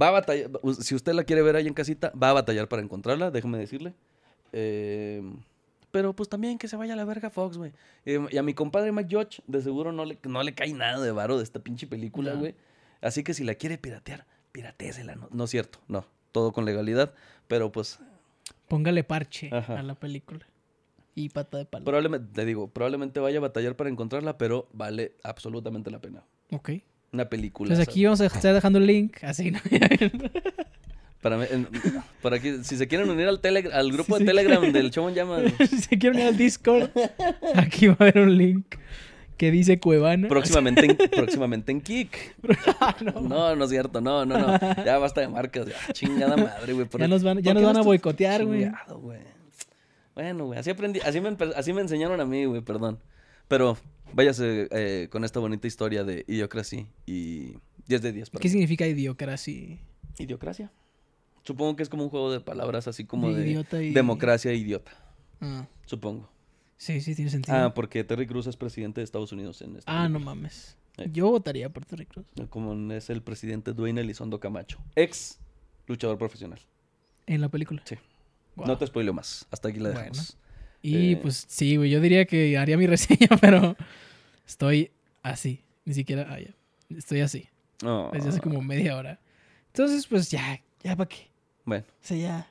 Va a batallar. Si usted la quiere ver ahí en casita, va a batallar para encontrarla, Déjame decirle. Eh. Pero pues también que se vaya a la verga Fox, güey. Em, y a mi compadre Mike George, de seguro no le, cae nada de varo de esta pinche película, güey. Así que si la quiere piratear, piratésela. No, es cierto, no. Todo con legalidad, pero pues. Póngale parche a la película. Y pata de palo. Probablemente, te digo, probablemente vaya a batallar para encontrarla, pero vale absolutamente la pena. Ok. Una película. pues aquí vamos a estar dejando el link, así. [LAUGHS] Para, si se quieren unir al, grupo de Telegram del Chomo [LAUGHS] Llama. si se quieren unir al Discord, aquí va a haber un link que dice Cuevana. Próximamente en, [LAUGHS] próximamente en Kik. Ah, no. no. es cierto. No, no, no. Ya basta de marcas. Ya, chingada madre, güey. Ya nos van, ya nos van a boicotear, güey. Bueno, güey. Así aprendí. Así me, así me enseñaron a mí, güey. Perdón. Pero váyase eh, con esta bonita historia de idiocracia y 10 de 10. ¿Qué significa idiocracia? Idiocracia. Supongo que es como un juego de palabras así como de, idiota y... democracia e idiota. Ah. Supongo. Sí, sí, tiene sentido. Ah, porque Terry Cruz es presidente de Estados Unidos en este. Ah, no mames. Eh. Yo votaría por Terry Cruz. Como es el presidente Dwayne Elizondo Camacho, ex luchador profesional. En la película. Sí. No te spoileo más. Hasta aquí la dejamos. Y eh, pues sí, güey. Yo diría que haría mi [LAUGHS] reseña, pero estoy así. Ni siquiera. Estoy así. No. Ah. Desde hace como media hora. Entonces, pues ya. ¿Ya para qué? Bueno. O sea, ya.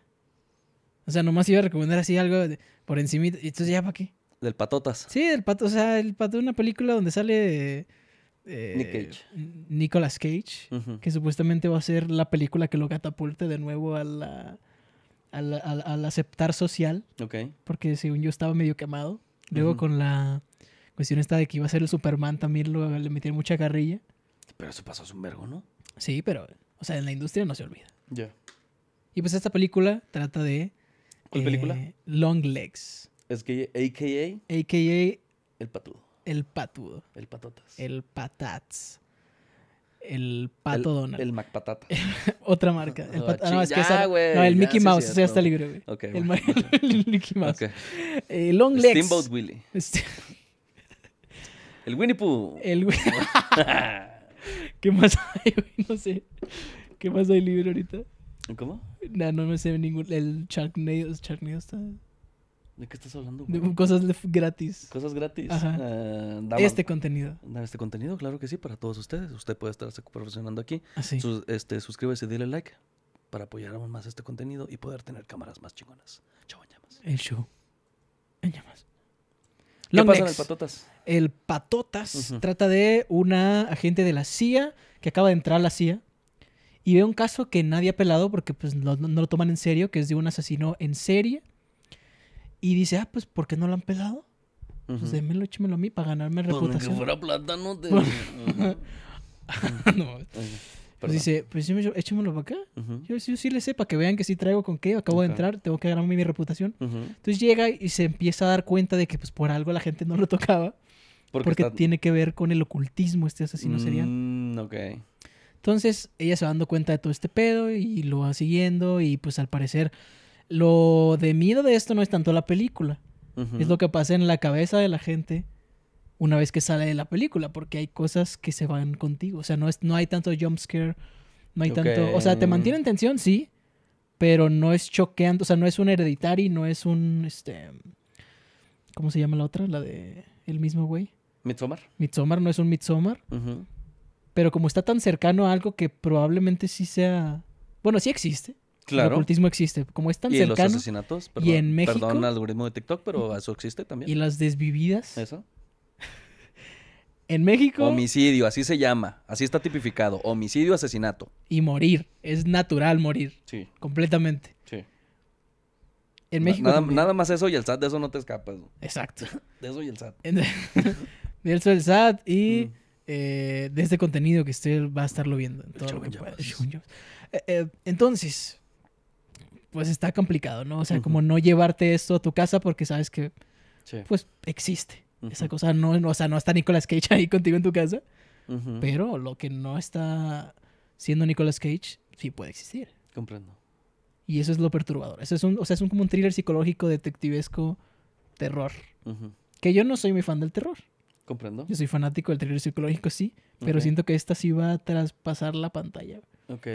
O sea, nomás iba a recomendar así algo por encima. Y entonces, ¿ya para qué? Del Patotas. Sí, del Pato. O sea, el Pato una película donde sale. Eh, Nicolas Cage. Que supuestamente va a ser la película que lo catapulte de nuevo Al, aceptar social. Ok. Porque según yo estaba medio quemado. Luego con la cuestión esta de que iba a ser el Superman también lo, le metieron mucha carrilla. Pero eso pasó a un vergo, ¿no? Sí, pero, o sea, en la industria no se olvida. Ya. Y pues esta película trata de... ¿Cuál eh, película? Long Legs. Es que AKA... AKA... El patudo. El patudo. El patotas. El patats. El pato el, Donald. El [LAUGHS] Otra marca. El ah, ah no, es que esa, no, el Mickey Mouse. Sí, ese ya está libre, güey. Okay, el, [LAUGHS] el, Mickey Mouse. Eh, Long Legs. Steamboat Willie. Este- [LAUGHS] el Winnie Pooh. El ¿Qué más hay, No sé. ¿Qué más hay libre ahorita? ¿Cómo? No, no me sé ningún. El Sharknado, ¿De qué estás hablando? cosas gratis. Cosas gratis. Ah, este contenido. Ah, este contenido, claro que sí, para todos ustedes. Usted puede estar profesionando aquí. Así. Ah, Sus, este, suscríbase, dile like para apoyar aún más este contenido y poder tener cámaras más chingonas. Chau, en El show. En llamas. ¿Qué pasa en el Patotas? El Patotas trata de una agente de la CIA que acaba de entrar a la CIA y ve un caso que nadie ha pelado porque pues, no, lo toman en serio, que es de un asesino en serie. Y dice, ah, pues, ¿por qué no lo han pelado? Pues, démelo, échemelo a mí para ganarme pues, reputación. Que fuera plátano, te... [LAUGHS] no, pues dice, pues échemelo para acá. yo, sí le sé, para que vean que sí traigo con qué, acabo de entrar, tengo que ganarme mi reputación. Entonces llega y se empieza a dar cuenta de que pues por algo la gente no lo tocaba. Porque, tiene que ver con el ocultismo este asesino sería serial. Mm, ok. Entonces ella se va dando cuenta de todo este pedo y lo va siguiendo y pues al parecer lo de miedo de esto no es tanto la película, es lo que pasa en la cabeza de la gente una vez que sale de la película, porque hay cosas que se van contigo, o sea, no, es, no hay tanto jump scare, no hay tanto, o sea, te mantiene en tensión, sí, pero no es choqueante, o sea, no es un hereditario no es un, este, ¿cómo se llama la otra? La de el mismo güey. Midsommar. Midsommar no es un Midsommar. Pero como está tan cercano a algo que probablemente sí sea. Bueno, sí existe. Claro. El ocultismo existe. Como es tan cercano. Y los asesinatos. Perdón, y en México. Perdón, algoritmo de TikTok, pero eso existe también. Y las desvividas. Eso. [LAUGHS] en México. Homicidio, así se llama. Así está tipificado. Homicidio, asesinato. Y morir. Es natural morir. Sí. Completamente. Sí. En México. Nada, más eso y el SAT, de eso no te escapas. Exacto. [LAUGHS] de eso y el SAT. [LAUGHS] de eso el SAT y. Mm. Eh, de este contenido que usted va a estarlo viendo. En todo lo que pueda. Eh, eh, entonces, pues está complicado, ¿no? O sea, como no llevarte esto a tu casa porque sabes que, pues, existe. Esa cosa no, o sea, no está Nicolas Cage ahí contigo en tu casa, pero lo que no está siendo Nicolas Cage sí puede existir. Comprendo. Y eso es lo perturbador. Eso es un, o sea, es un, como un thriller psicológico, detectivesco, terror. Que yo no soy muy fan del terror. Comprendo. Yo soy fanático del thriller psicológico, sí, pero siento que esta sí va a traspasar la pantalla. Ok.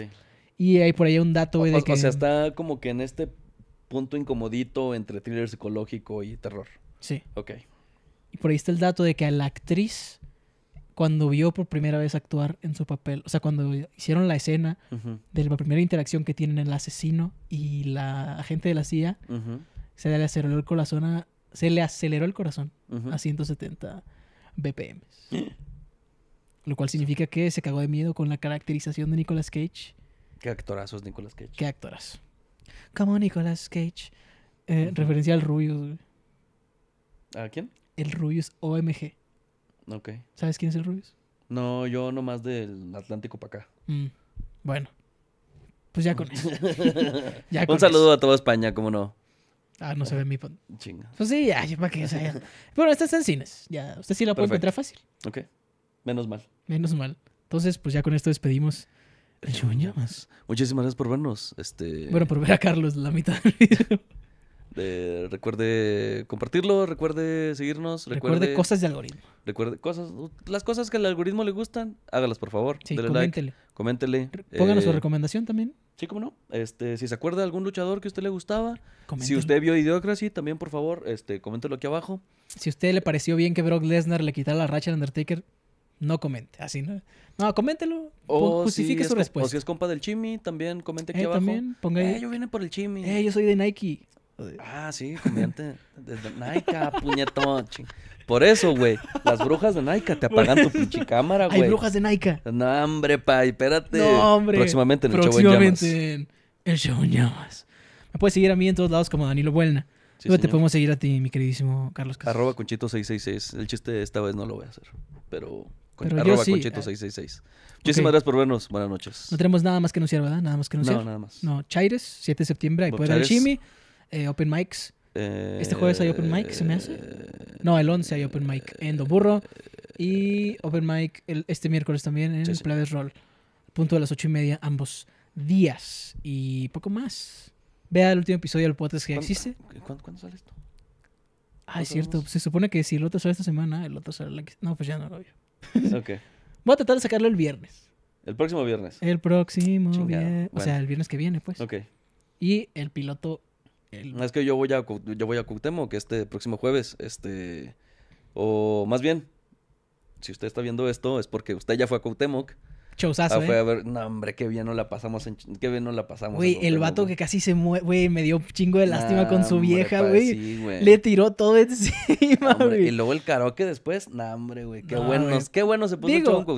Y hay por ahí un dato, de que... O sea, está como que en este punto incomodito entre thriller psicológico y terror. Sí. Ok. Y por ahí está el dato de que a la actriz, cuando vio por primera vez actuar en su papel, o sea, cuando hicieron la escena de la primera interacción que tienen el asesino y la agente de la CIA, se le aceleró el corazón a... Se le aceleró el corazón a 170 BPMs. Eh. Lo cual significa que se cagó de miedo con la caracterización de Nicolas Cage. Qué actorazo es Nicolas Cage. Qué actorazo. Como Nicolas Cage. Eh, Referencia al Rubius, ¿A quién? El Rubius OMG. Ok. ¿Sabes quién es el Rubius? No, yo nomás del Atlántico para acá. Mm, bueno. Pues ya con [LAUGHS] Un saludo a toda España, cómo no. Ah, no se ve mi Chinga. Pues sí, ya, para que. sea, [LAUGHS] Bueno, esta en cines. Ya, usted sí la puede encontrar fácil. Ok. Menos mal. Menos mal. Entonces, pues ya con esto despedimos. Muchísimas gracias por vernos. Este... Bueno, por ver a Carlos la mitad del video. recuerde compartirlo, recuerde seguirnos. Recuerde, cosas de algoritmo. Recuerde cosas, las cosas que al algoritmo le gustan, hágalas por favor. coméntele. coméntele. Pónganos su eh, recomendación también. Sí, cómo no. Este, si se acuerda de algún luchador que a usted le gustaba, si usted vio Idiocracy, también por favor, este, coméntelo aquí abajo. Si a usted le pareció bien que Brock Lesnar le quitara la racha al Undertaker, no comente, así, ¿no? No, coméntelo. O justifique su respuesta. O si es compa del Chimi, también comente aquí eh, abajo. También, Eh, yo vine por el Chimi. Eh, yo soy de Nike. Ah, ah, sí, [LAUGHS] comediante desde Naika, [LAUGHS] puñetón. Por eso, güey, las brujas de Naika te apagan tu pinche cámara, güey. Hay brujas de Naika. No, hombre, pay, espérate. No, hombre. Próximamente en el show en Próximamente En el show Me puedes seguir a mí en todos lados como Danilo Buena. te podemos seguir a ti, mi queridísimo Carlos Casas. Arroba Conchito666. El chiste esta vez no lo voy a hacer, pero... arroba Conchito666. Eh. Muchísimas gracias por vernos. Buenas noches. No tenemos nada más que anunciar, ¿verdad? Nada más que anunciar. No, nada más. No, Chaires, 7 de septiembre, ahí puede el Chimi. Eh, open mics. este jueves hay open mic, ¿se me hace? Eh, no, el 11 hay open mic eh, en Burro Y open mic este miércoles también en sí, Roll. Punto de las ocho y media, ambos días. Y poco más. Vea el último episodio del podcast que existe. ¿cuándo, sale esto? Ah, es cierto. se supone que si el otro sale esta semana, el otro sale la que... No, pues ya no lo veo. [LAUGHS] ok. Voy a tratar de sacarlo el viernes. ¿El próximo viernes? El próximo viernes. O sea, el viernes que viene, pues. Ok. Y el piloto no, es que yo voy a yo voy a Cuauhtémoc este próximo jueves, este o más bien si usted está viendo esto es porque usted ya fue a Cuauhtémoc. Chousazo, ah, fue ¿eh? a ver, no, hombre, qué bien no la pasamos en, qué bien no la pasamos. Güey, el vato que casi se mueve güey, me dio chingo de lástima con su vieja, güey. Le tiró todo [LAUGHS] encima, güey. Y luego el karaoke después, no, hombre, güey, qué bueno, qué bueno se puso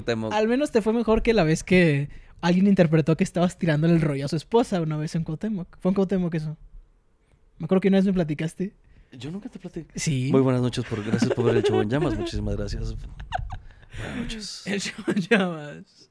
en Al menos te fue mejor que la vez que alguien interpretó que estabas tirando el rollo a su esposa una vez en Cuauhtémoc. Fue en Cuauhtémoc eso. Me acuerdo que una vez me platicaste. Yo nunca te platicé. Sí. Muy buenas noches, por, gracias por ver el show llamas. Muchísimas gracias. [LAUGHS] Buenas noches. El llamas.